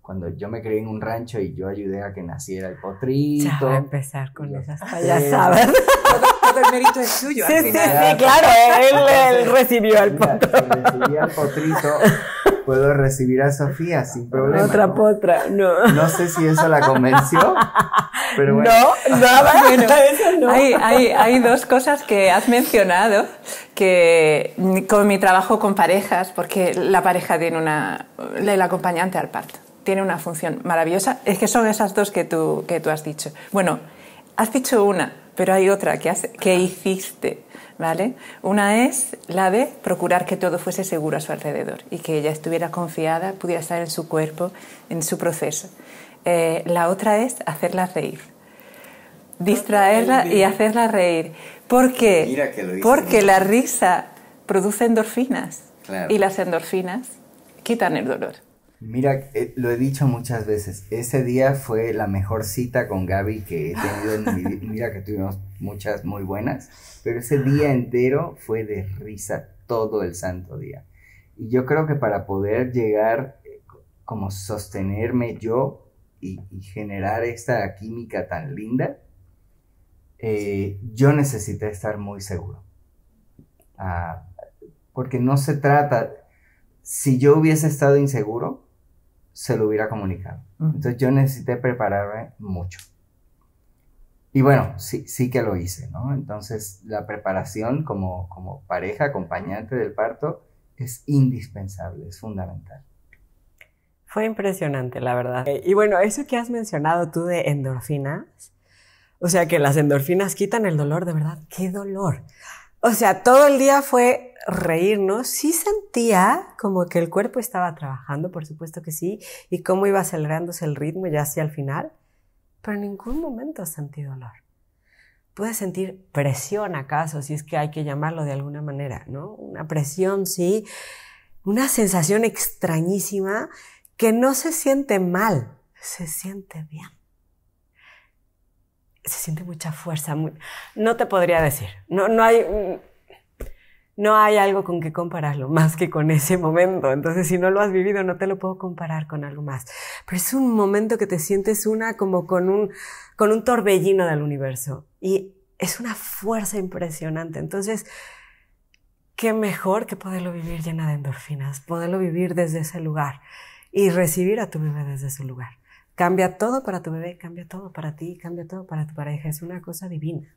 cuando yo me crié en un rancho y yo ayudé a que naciera el potrito. Ya va a empezar con esas payasadas. Todo, todo el mérito es suyo. Sí, sí, sí, claro, él, recibió al potrito. Si recibí al potrito, puedo recibir a Sofía sin problema. Otra potra, no. No sé si eso la convenció, no, nada. no. Hay, dos cosas que has mencionado que con mi trabajo con parejas, porque la pareja tiene una. el acompañante al parto tiene una función maravillosa. Es que son esas dos que tú, has dicho. Bueno, has dicho una, pero hay otra que, que hiciste. ¿Vale? Una es la de procurar que todo fuese seguro a su alrededor y que ella estuviera confiada, pudiera estar en su cuerpo, en su proceso. Eh, la otra es hacerla reír. Distraerla ah, y hacerla reír. ¿Por qué? Porque la risa produce endorfinas. Y las endorfinas quitan el dolor. Mira, eh, lo he dicho muchas veces, ese día fue la mejor cita con Gaby que he tenido en mi vida. Mira que tuvimos muchas muy buenas, pero ese día entero fue de risa todo el santo día. Y yo creo que para poder llegar, eh, como sostenerme yo y, generar esta química tan linda, eh, yo necesité estar muy seguro. Ah, porque no se trata, si yo hubiese estado inseguro, se lo hubiera comunicado. Entonces yo necesité prepararme mucho. Y bueno, sí, sí que lo hice, Entonces la preparación como, como pareja, acompañante del parto, es indispensable, es fundamental. Fue impresionante, la verdad. Eh, y bueno, eso que has mencionado tú de endorfinas, o sea que las endorfinas quitan el dolor, de verdad, qué dolor. O sea, todo el día fue reírnos, sí sentía como que el cuerpo estaba trabajando, por supuesto que sí, y cómo iba acelerándose el ritmo ya hacia el final, pero en ningún momento sentí dolor. Pude sentir presión acaso, si es que hay que llamarlo de alguna manera, ¿no? Una presión, sí, una sensación extrañísima que no se siente mal, se siente bien. Se siente mucha fuerza. no te podría decir. No, no, hay, mm, no hay algo con que compararlo más que con ese momento. Entonces, si no lo has vivido, no te lo puedo comparar con algo más. Pero es un momento que te sientes una como con un, con un torbellino del universo. Y es una fuerza impresionante. Entonces, qué mejor que poderlo vivir llena de endorfinas, poderlo vivir desde ese lugar y recibir a tu bebé desde su lugar. Cambia todo para tu bebé, cambia todo para ti, cambia todo para tu pareja. Es una cosa divina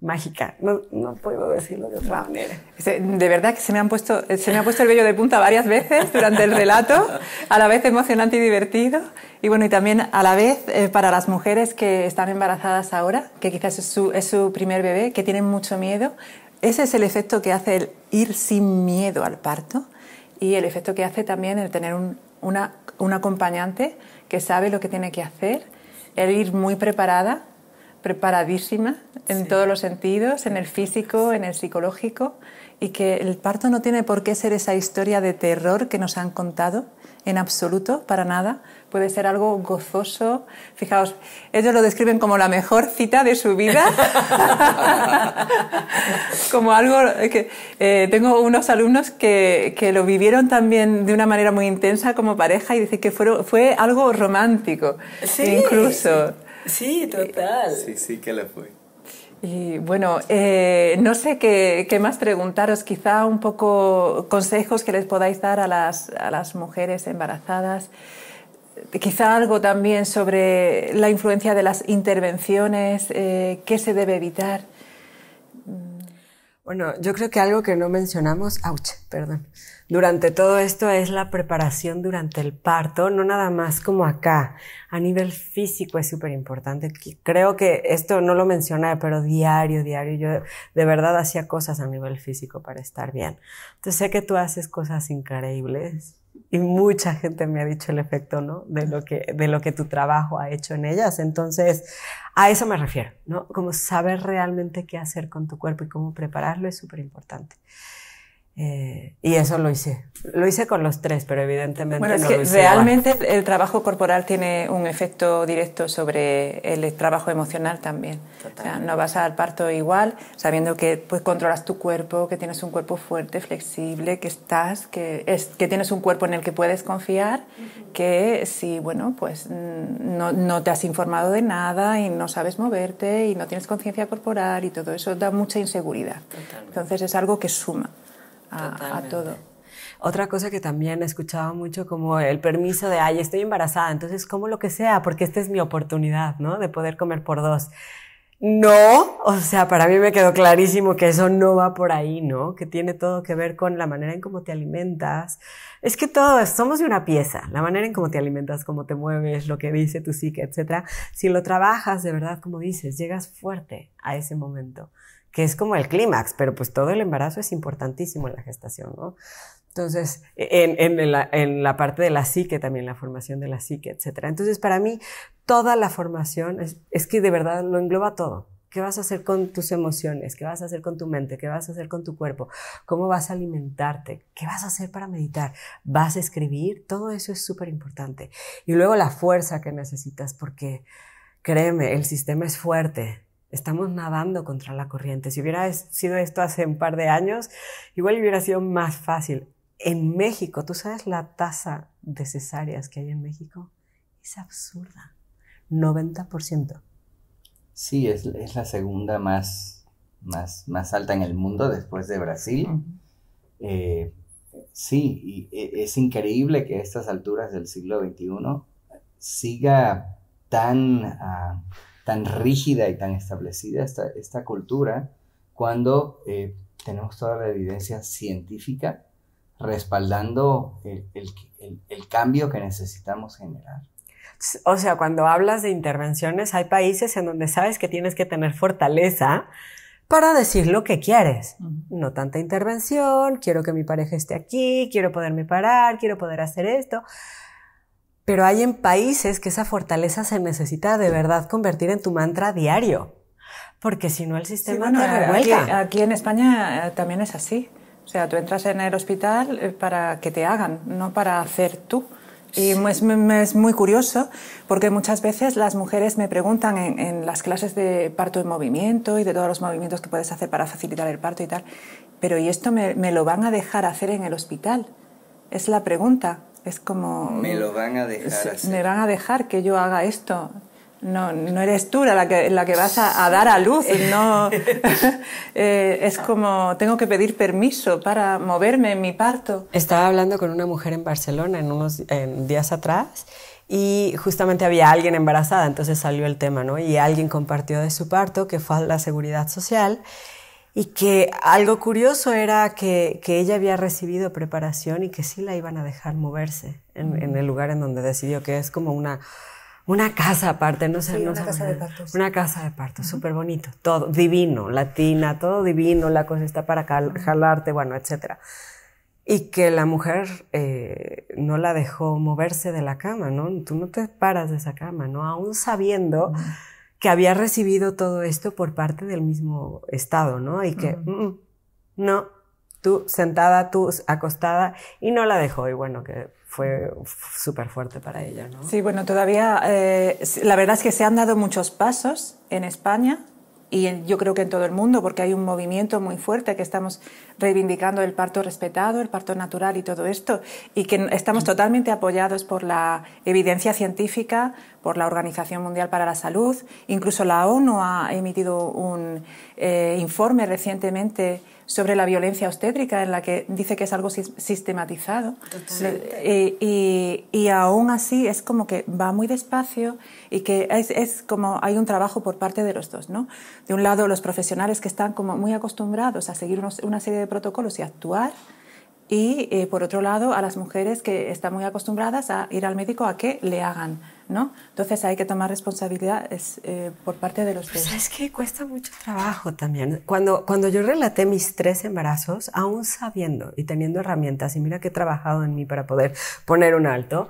mágica. No, no, puedo decirlo de otra manera. De verdad que se me, han puesto, se me ha puesto el vello de punta varias veces durante el relato, a la vez emocionante y divertido, y bueno, y también a la vez eh, para las mujeres que están embarazadas ahora, que quizás es su, es su primer bebé, que tienen mucho miedo. Ese es el efecto que hace el ir sin miedo al parto y el efecto que hace también el tener un una, un acompañante que sabe lo que tiene que hacer, el ir muy preparada, preparadísima en todos los sentidos, en el físico, en el psicológico, y que el parto no tiene por qué ser esa historia de terror que nos han contado, en absoluto, para nada. Puede ser algo gozoso. Fijaos, ellos lo describen como la mejor cita de su vida. como algo que... Eh, tengo unos alumnos que, que, lo vivieron también de una manera muy intensa como pareja y dicen que fue algo romántico, incluso. Sí, sí total. Sí, sí que lo fue. Y bueno, eh, no sé qué, más preguntaros, quizá un poco consejos que les podáis dar a las, a las mujeres embarazadas, quizá algo también sobre la influencia de las intervenciones, eh, qué se debe evitar. Bueno, yo creo que algo que no mencionamos, ¡Auch! perdón, durante todo esto es la preparación durante el parto, no nada más como acá. A nivel físico es súper importante. Creo que esto no lo mencioné, pero diario, diario, yo de verdad hacía cosas a nivel físico para estar bien. Entonces sé que tú haces cosas increíbles y mucha gente me ha dicho el efecto, ¿no? De lo que, de lo que tu trabajo ha hecho en ellas. Entonces, a eso me refiero, ¿no? Como saber realmente qué hacer con tu cuerpo y cómo prepararlo es súper importante. Eh, y eso lo hice. Lo hice con los tres, pero evidentemente realmente el trabajo corporal tiene un efecto directo sobre el trabajo emocional también. O sea, no vas al parto igual, sabiendo que pues controlas tu cuerpo, que tienes un cuerpo fuerte, flexible, que estás, que es, que tienes un cuerpo en el que puedes confiar, que si bueno pues no, te has informado de nada y no sabes moverte y no tienes conciencia corporal y todo eso da mucha inseguridad. Entonces es algo que suma. Ah, a, todo. Otra cosa que también escuchaba mucho como el permiso de, ay, estoy embarazada, entonces como lo que sea, porque esta es mi oportunidad, ¿no? De poder comer por dos. No, o sea, para mí me quedó clarísimo que eso no va por ahí, ¿no? Que tiene todo que ver con la manera en cómo te alimentas. Es que todos somos de una pieza, la manera en cómo te alimentas, cómo te mueves, lo que dice tu psique, etc. Si lo trabajas de verdad, como dices, llegas fuerte a ese momento que es como el clímax, pero pues todo el embarazo es importantísimo en la gestación, ¿no? Entonces, en, la, parte de la psique también, la formación de la psique, etc. Entonces, para mí, toda la formación es, es, que de verdad lo engloba todo. ¿Qué vas a hacer con tus emociones? ¿Qué vas a hacer con tu mente? ¿Qué vas a hacer con tu cuerpo? ¿Cómo vas a alimentarte? ¿Qué vas a hacer para meditar? ¿Vas a escribir? Todo eso es súper importante. Y luego la fuerza que necesitas, porque créeme, el sistema es fuerte estamos nadando contra la corriente. Si hubiera sido esto hace un par de años, igual hubiera sido más fácil. En México, ¿tú sabes la tasa de cesáreas que hay en México? Es absurda. 90%. Sí, es, es la segunda más, más, más, alta en el mundo después de Brasil. Eh, sí, y e, es increíble que a estas alturas del siglo XXI siga tan... Ah, tan rígida y tan establecida esta, esta cultura cuando eh, tenemos toda la evidencia científica respaldando el, el, el, cambio que necesitamos generar? O sea, cuando hablas de intervenciones, hay países en donde sabes que tienes que tener fortaleza para decir lo que quieres. No tanta intervención, quiero que mi pareja esté aquí, quiero poderme parar, quiero poder hacer esto. Pero hay en países que esa fortaleza se necesita de verdad convertir en tu mantra diario, porque si no el sistema te revuelca. Aquí, en España eh, también es así. O sea, tú entras en el hospital eh, para que te hagan, no para hacer tú. Y es, es, muy curioso porque muchas veces las mujeres me preguntan en, las clases de parto en movimiento y de todos los movimientos que puedes hacer para facilitar el parto y tal, pero ¿y esto me, me lo van a dejar hacer en el hospital? Es la pregunta es como... Me lo van a dejar. Me van a dejar que yo haga esto. No, no eres tú la que, la que vas a, dar a luz. No, eh, es como tengo que pedir permiso para moverme en mi parto. Estaba hablando con una mujer en Barcelona en unos días atrás y justamente había alguien embarazada, entonces salió el tema, ¿no? Y alguien compartió de su parto que fue la seguridad social y que algo curioso era que, ella había recibido preparación y que sí la iban a dejar moverse en, el lugar en donde decidió, que es como una, una casa aparte, no sé. una, casa de parto. una casa de parto, súper bonito, todo divino, latina, todo divino, la cosa está para jalarte, bueno, etc. Y que la mujer eh, no la dejó moverse de la cama, ¿no? Tú no te paras de esa cama, ¿no? Aún sabiendo que había recibido todo esto por parte del mismo Estado, ¿no? Y que, mm, no, tú sentada, tú acostada, y no la dejó, y bueno, que fue súper fuerte para ella, ¿no? Sí, bueno, todavía, eh, la verdad es que se han dado muchos pasos en España, y yo creo que en todo el mundo, porque hay un movimiento muy fuerte que estamos reivindicando el parto respetado, el parto natural y todo esto, y que estamos totalmente apoyados por la evidencia científica, por la Organización Mundial para la Salud, incluso la ONU ha emitido un eh, informe recientemente sobre la violencia obstétrica en la que dice que es algo sistematizado eh, y, y, aún así es como que va muy despacio y que es, como hay un trabajo por parte de los dos, ¿no? De un lado los profesionales que están como muy acostumbrados a seguir una serie de protocolos y actuar. Y eh, por otro lado, a las mujeres que están muy acostumbradas a ir al médico a que le hagan, ¿no? Entonces hay que tomar responsabilidad eh, por parte de los Pues es que cuesta mucho trabajo también. Cuando, cuando yo relaté mis tres embarazos, aún sabiendo y teniendo herramientas, y mira que he trabajado en mí para poder poner un alto,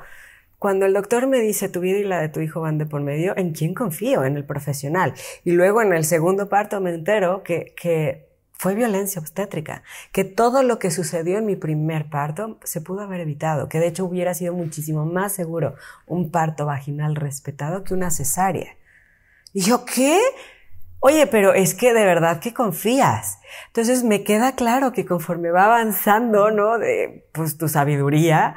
cuando el doctor me dice tu vida y la de tu hijo van de por medio, ¿en quién confío? En el profesional. Y luego en el segundo parto me entero que, que fue violencia obstétrica, que todo lo que sucedió en mi primer parto se pudo haber evitado, que de hecho hubiera sido muchísimo más seguro un parto vaginal respetado que una cesárea. Y yo, ¿qué? Oye, pero es que de verdad que confías. Entonces me queda claro que conforme va avanzando, ¿no? De, pues tu sabiduría,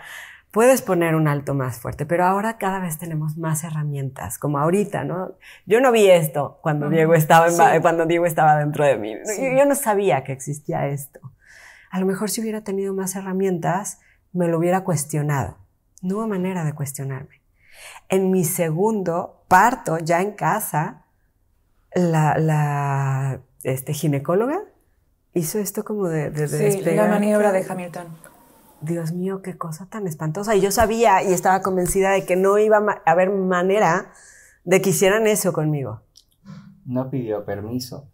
puedes poner un alto más fuerte, pero ahora cada vez tenemos más herramientas, como ahorita, ¿no? Yo no vi esto cuando, Diego, estaba cuando Diego estaba dentro de mí. Yo, no sabía que existía esto. A lo mejor si hubiera tenido más herramientas, me lo hubiera cuestionado. No hubo manera de cuestionarme. En mi segundo parto, ya en casa, la, este, ginecóloga hizo esto como de... de, sí, la maniobra de Hamilton. Dios mío, qué cosa tan espantosa. Y yo sabía y estaba convencida de que no iba a haber manera de que hicieran eso conmigo. No pidió permiso.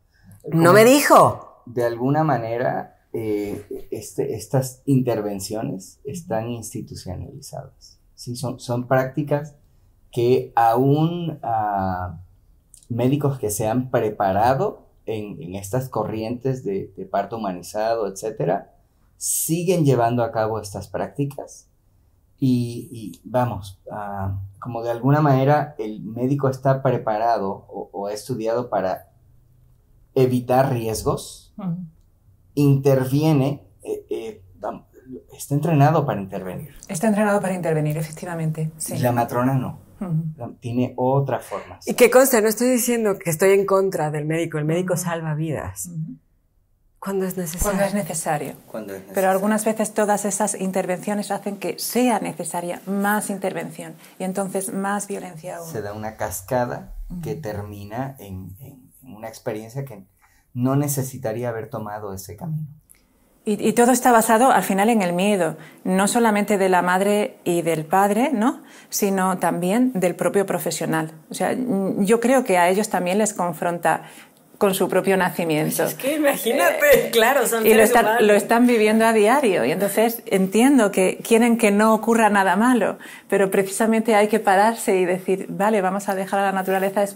no me dijo. De alguna manera, eh, este, estas intervenciones están institucionalizadas. Son, son prácticas que aún ah, médicos que se han preparado en, estas corrientes de, de parto humanizado, etcétera, siguen llevando a cabo estas prácticas y, vamos, ah, como de alguna manera el médico está preparado o, ha estudiado para evitar riesgos, interviene, eh, eh, está entrenado para intervenir. Está entrenado para intervenir, efectivamente. Sí. La matrona no. Tiene otra forma. Y qué conste, no estoy diciendo que estoy en contra del médico, el médico salva vidas. Cuando es necesario. Cuando es necesario. Pero algunas veces todas esas intervenciones hacen que sea necesaria más intervención y entonces más violencia aún. Se da una cascada que termina en, una experiencia que no necesitaría haber tomado ese camino. Y, y, todo está basado al final en el miedo, no solamente de la madre y del padre, ¿no? sino también del propio profesional. O sea, yo creo que a ellos también les confronta con su propio nacimiento. Pues es que imagínate, eh, claro, son Y lo, están viviendo a diario. Y entonces entiendo que quieren que no ocurra nada malo, pero precisamente hay que pararse y decir, vale, vamos a dejar a la naturaleza, es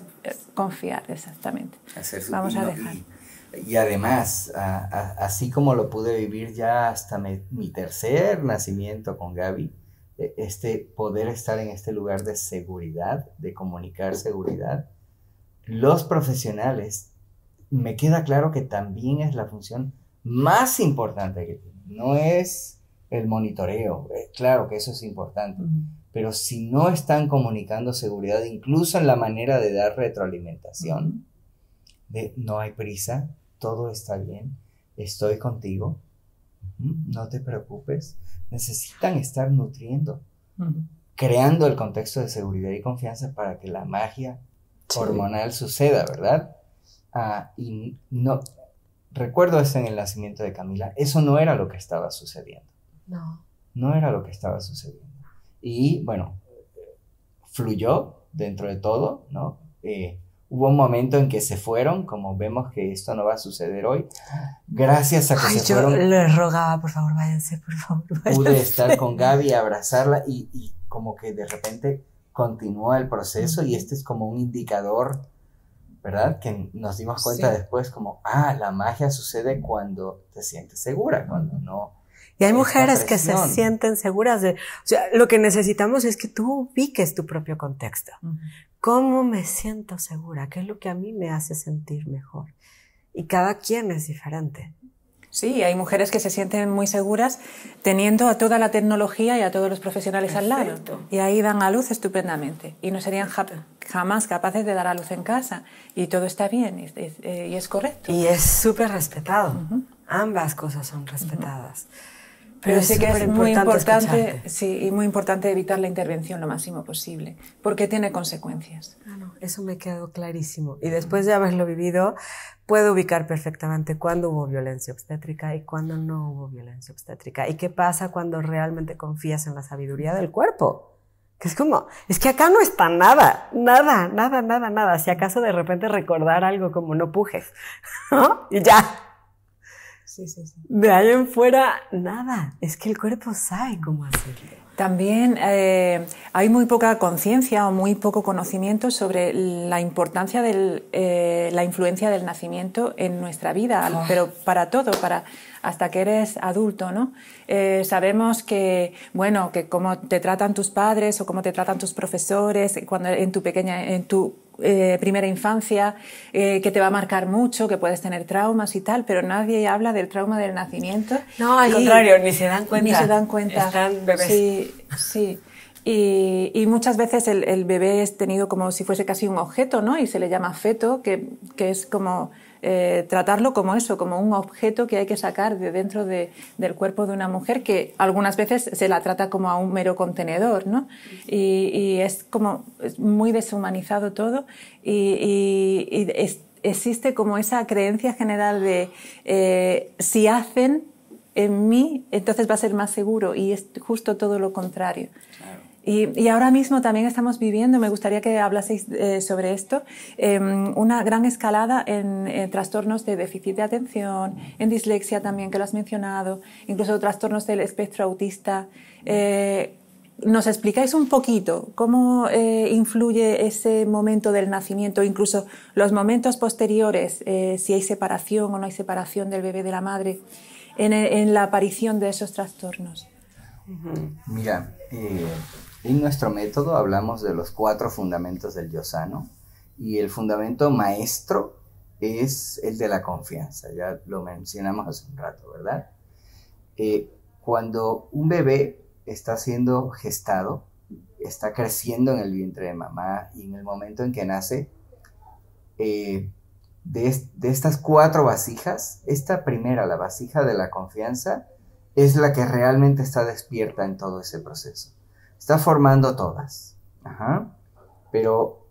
confiar, exactamente. vamos a dejar. Y, además, así como lo pude vivir ya hasta mi tercer nacimiento con Gaby, e, este poder estar en este lugar de seguridad, de comunicar seguridad, los profesionales me queda claro que también es la función más importante que tiene. No es el monitoreo, eh, claro que eso es importante, pero si no están comunicando seguridad, incluso en la manera de dar retroalimentación, de no hay prisa, todo está bien, estoy contigo, no te preocupes, necesitan estar nutriendo, creando el contexto de seguridad y confianza para que la magia hormonal suceda, ¿verdad? Ah, y no recuerdo ese en el nacimiento de Camila, eso no era lo que estaba sucediendo. No. No era lo que estaba sucediendo. Y bueno, fluyó dentro de todo, ¿no? Eh, hubo un momento en que se fueron, como vemos que esto no va a suceder hoy, gracias a que se yo fueron. les rogaba, por favor, váyanse, por favor. Pude estar con Gaby, abrazarla y, y como que de repente Continuó el proceso y este es como un indicador ¿verdad? Que nos dimos cuenta después como, ah, la magia sucede cuando te sientes segura, cuando no. Y hay mujeres que se sienten seguras de, o sea, lo que necesitamos es que tú ubiques tu propio contexto. ¿Cómo me siento segura? ¿Qué es lo que a mí me hace sentir mejor? Y cada quien es diferente. Sí, hay mujeres que se sienten muy seguras teniendo a toda la tecnología y a todos los profesionales al lado. Y ahí dan a luz estupendamente. Y no serían jamás capaces de dar a luz en casa. Y todo está bien eh, y es, correcto. Y es súper respetado. Ambas cosas son respetadas. Pero, sí que es muy importante, sí, y muy importante evitar la intervención lo máximo posible, porque tiene consecuencias. eso me quedó clarísimo. Y después de haberlo vivido, puedo ubicar perfectamente cuándo hubo violencia obstétrica y cuándo no hubo violencia obstétrica. ¿Y qué pasa cuando realmente confías en la sabiduría del cuerpo? Que es como, es que acá no está nada, nada, nada, nada, nada. Si acaso de repente recordar algo como no pujes, ¿no? Y ya, de ahí en fuera, nada. Es que el cuerpo sabe cómo hacerlo. También eh, hay muy poca conciencia o muy poco conocimiento sobre la importancia de eh, la influencia del nacimiento en nuestra vida, ah. pero para todo, para hasta que eres adulto, ¿no? Eh, sabemos que, bueno, que cómo te tratan tus padres o cómo te tratan tus profesores cuando en tu pequeña, en tu eh, primera infancia eh, que te va a marcar mucho, que puedes tener traumas y tal, pero nadie habla del trauma del nacimiento. No, al contrario, ni se dan cuenta. Ni se dan cuenta. Están bebés. Sí, sí. Y, muchas veces el, bebé es tenido como si fuese casi un objeto, ¿no? Y se le llama feto, que, es como eh, tratarlo como eso, como un objeto que hay que sacar de dentro del cuerpo de una mujer, que algunas veces se la trata como a un mero contenedor, ¿no? Y, es como muy deshumanizado todo y, existe como esa creencia general de eh, si hacen en mí, entonces va a ser más seguro y es justo todo lo contrario. Y, ahora mismo también estamos viviendo, me gustaría que hablaseis eh, sobre esto, em, una gran escalada en, trastornos de déficit de atención, en dislexia también, que lo has mencionado, incluso trastornos del espectro autista. Eh, ¿Nos explicáis un poquito cómo eh, influye ese momento del nacimiento, incluso los momentos posteriores, si hay separación o no hay separación del bebé de la madre, en, la aparición de esos trastornos? Mira, en nuestro método hablamos de los cuatro fundamentos del yo sano y el fundamento maestro es el de la confianza, ya lo mencionamos hace un rato, ¿verdad? Eh, cuando un bebé está siendo gestado, está creciendo en el vientre de mamá y en el momento en que nace, eh, de, de, estas cuatro vasijas, esta primera, la vasija de la confianza, es la que realmente está despierta en todo ese proceso está formando todas. Pero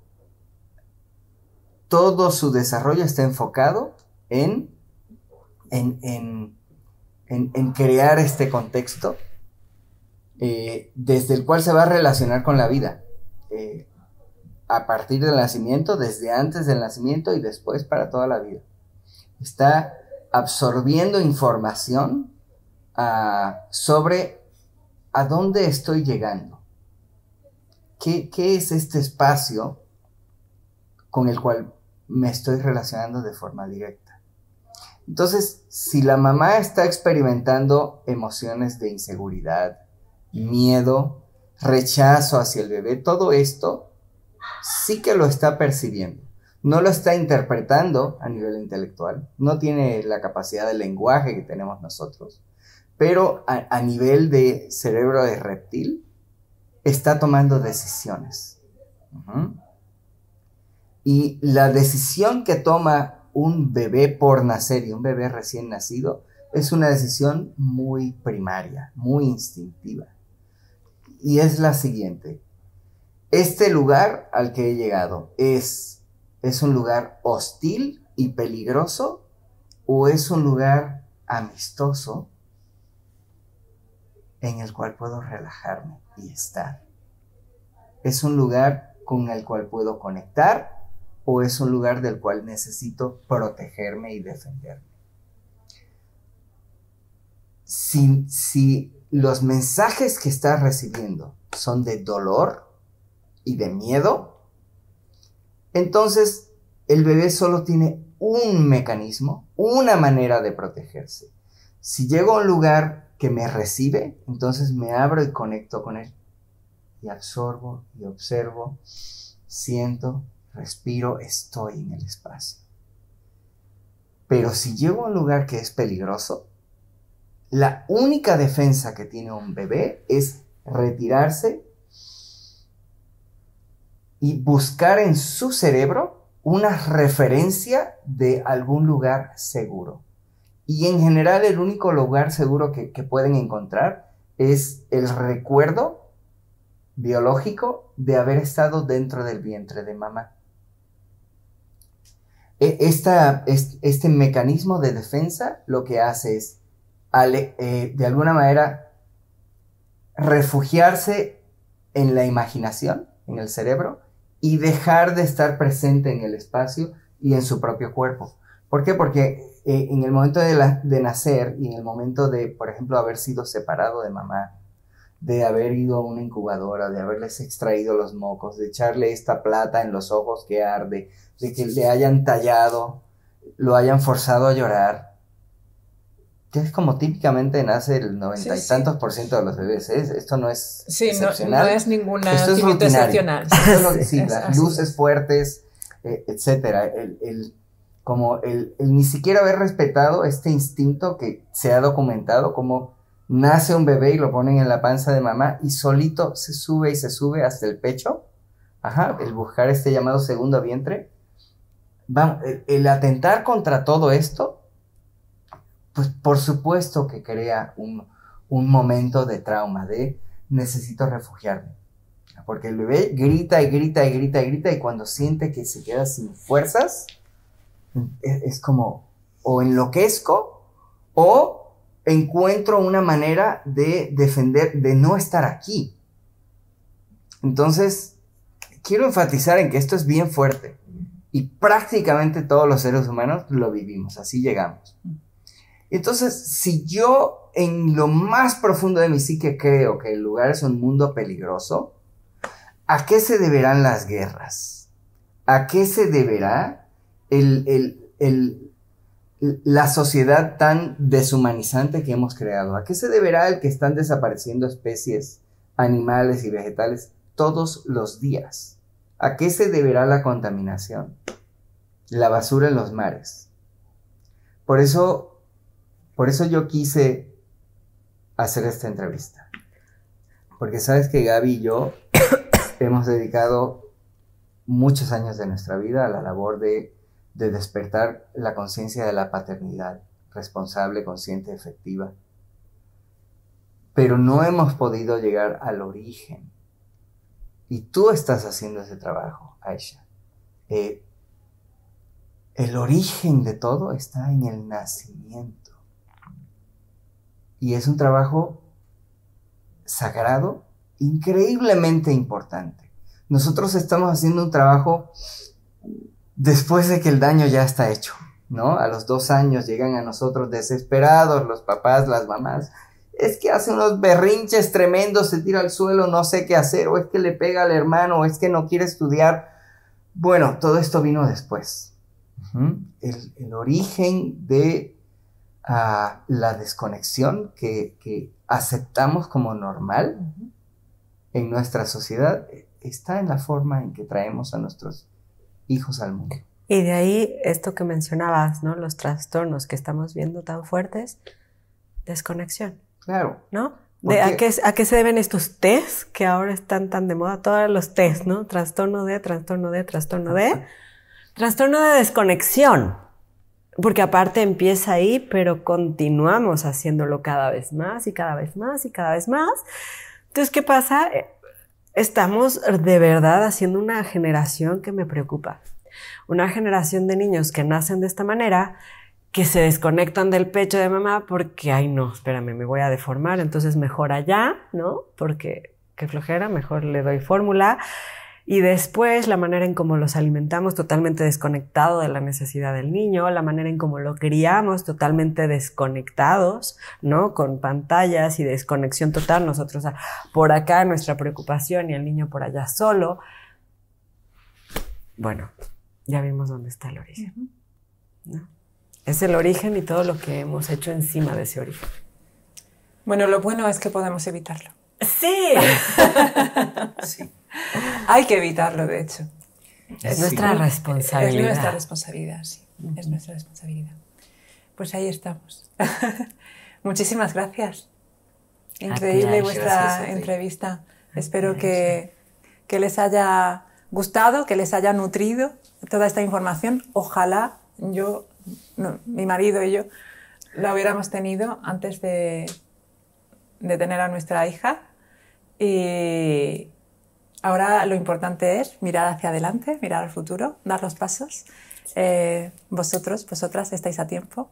todo su desarrollo está enfocado en, en, crear este contexto eh, desde el cual se va a relacionar con la vida. Eh, a partir del nacimiento, desde antes del nacimiento y después para toda la vida. Está absorbiendo información ah, sobre a dónde estoy llegando ¿Qué, es este espacio con el cual me estoy relacionando de forma directa? Entonces, si la mamá está experimentando emociones de inseguridad, miedo, rechazo hacia el bebé, todo esto sí que lo está percibiendo. No lo está interpretando a nivel intelectual, no tiene la capacidad de lenguaje que tenemos nosotros, pero a nivel de cerebro de reptil está tomando decisiones. Y la decisión que toma un bebé por nacer y un bebé recién nacido es una decisión muy primaria, muy instintiva. Y es la siguiente. Este lugar al que he llegado es, es un lugar hostil y peligroso o es un lugar amistoso en el cual puedo relajarme y estar. ¿Es un lugar con el cual puedo conectar o es un lugar del cual necesito protegerme y defenderme? Si, si los mensajes que estás recibiendo son de dolor y de miedo, entonces el bebé solo tiene un mecanismo, una manera de protegerse. Si llego a un lugar que me recibe, entonces me abro y conecto con él. Y absorbo y observo, siento, respiro, estoy en el espacio. Pero si llego a un lugar que es peligroso, la única defensa que tiene un bebé es retirarse y buscar en su cerebro una referencia de algún lugar seguro. Y en general el único lugar seguro que, pueden encontrar es el recuerdo biológico de haber estado dentro del vientre de mamá. E, este, mecanismo de defensa lo que hace es, eh, de alguna manera, refugiarse en la imaginación, en el cerebro, y dejar de estar presente en el espacio y en su propio cuerpo. ¿Por qué? Porque eh, en el momento de, la, de, nacer y en el momento de, por ejemplo, haber sido separado de mamá, de haber ido a una incubadora, de haberles extraído los mocos, de echarle esta plata en los ojos que arde, de que le hayan tallado, lo hayan forzado a llorar, que es como típicamente nace el noventa y tantos por ciento de los bebés. Esto no es excepcional. No, no, es ninguna Esto excepcional. sí, las luces fuertes, eh, etcétera. El, el, como el, ni siquiera haber respetado este instinto que se ha documentado, como nace un bebé y lo ponen en la panza de mamá y solito se sube y se sube hasta el pecho, ajá, el buscar este llamado segundo vientre, Vamos, el, atentar contra todo esto, pues por supuesto que crea un momento de trauma, de necesito refugiarme. Porque el bebé grita y grita y grita y grita y cuando siente que se queda sin fuerzas, e, es, como o enloquezco o encuentro una manera de defender, de no estar aquí. Entonces, quiero enfatizar en que esto es bien fuerte y prácticamente todos los seres humanos lo vivimos, así llegamos. Entonces, si yo en lo más profundo de mi psique creo que el lugar es un mundo peligroso, ¿a qué se deberán las guerras? ¿A qué se deberá la sociedad tan deshumanizante que hemos creado? ¿A qué se deberá el que están desapareciendo especies, animales y vegetales todos los días? ¿A qué se deberá la contaminación? La basura en los mares. Por eso, por eso yo quise hacer esta entrevista. Porque sabes que Gaby y yo hemos dedicado muchos años de nuestra vida a la labor de de despertar la conciencia de la paternidad responsable, consciente, efectiva. Pero no hemos podido llegar al origen. Y tú estás haciendo ese trabajo, Aisha. Eh, el origen de todo está en el nacimiento. Y es un trabajo sagrado, increíblemente importante. Nosotros estamos haciendo un trabajo después de que el daño ya está hecho, ¿no? A los dos años llegan a nosotros desesperados los papás, las mamás. Es que hace unos berrinches tremendos, se tira al suelo, no sé qué hacer, o es que le pega al hermano, o es que no quiere estudiar. Bueno, todo esto vino después. el, origen de ah, la desconexión que, aceptamos como normal en nuestra sociedad eh, está en la forma en que traemos a nuestros hijos al mundo. Y de ahí esto que mencionabas, ¿no? Los trastornos que estamos viendo tan fuertes, desconexión. Claro. ¿No? ¿a, qué, ¿A qué se deben estos test que ahora están tan de moda? Todos los test, ¿no? Trastorno de, trastorno de, trastorno de. Trastorno de desconexión. Porque aparte empieza ahí, pero continuamos haciéndolo cada vez más y cada vez más y cada vez más. Entonces, ¿qué pasa? estamos de verdad haciendo una generación que me preocupa. Una generación de niños que nacen de esta manera, que se desconectan del pecho de mamá porque, ay no, espérame, me voy a deformar, entonces mejor allá, ¿no? Porque qué flojera, mejor le doy fórmula. Y después la manera en cómo los alimentamos totalmente desconectado de la necesidad del niño, la manera en cómo lo criamos totalmente desconectados, ¿no? Con pantallas y desconexión total, nosotros por acá nuestra preocupación y el niño por allá solo. Bueno, ya vimos dónde está el origen. ¿no? Es el origen y todo lo que hemos hecho encima de ese origen. Bueno, lo bueno es que podemos evitarlo. Sí. sí. Hay que evitarlo, de hecho. Es nuestra responsabilidad. Es nuestra responsabilidad, sí. Es nuestra responsabilidad. Pues ahí estamos. Muchísimas gracias. Increíble vuestra entrevista. Espero que, les haya gustado, que les haya nutrido toda esta información. Ojalá yo, mi marido y yo, la hubiéramos tenido antes de, de tener a nuestra hija. Y, Ahora lo importante es mirar hacia adelante, mirar al futuro, dar los pasos. Eh, vosotros, vosotras estáis a tiempo.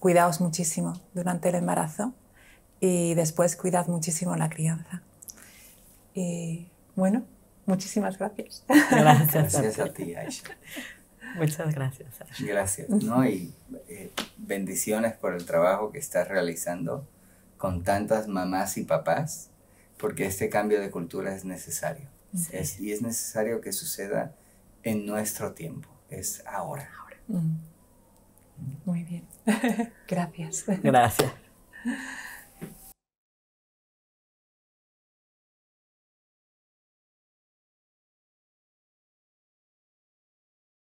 Cuidaos muchísimo durante el embarazo y después cuidad muchísimo la crianza. Y bueno, muchísimas gracias. Gracias, a ti, Aisha. Muchas gracias. Gracias. ¿no? Y eh, bendiciones por el trabajo que estás realizando con tantas mamás y papás porque este cambio de cultura es necesario. y es necesario que suceda en nuestro tiempo, es ahora. Mm. Muy bien. Gracias. Gracias.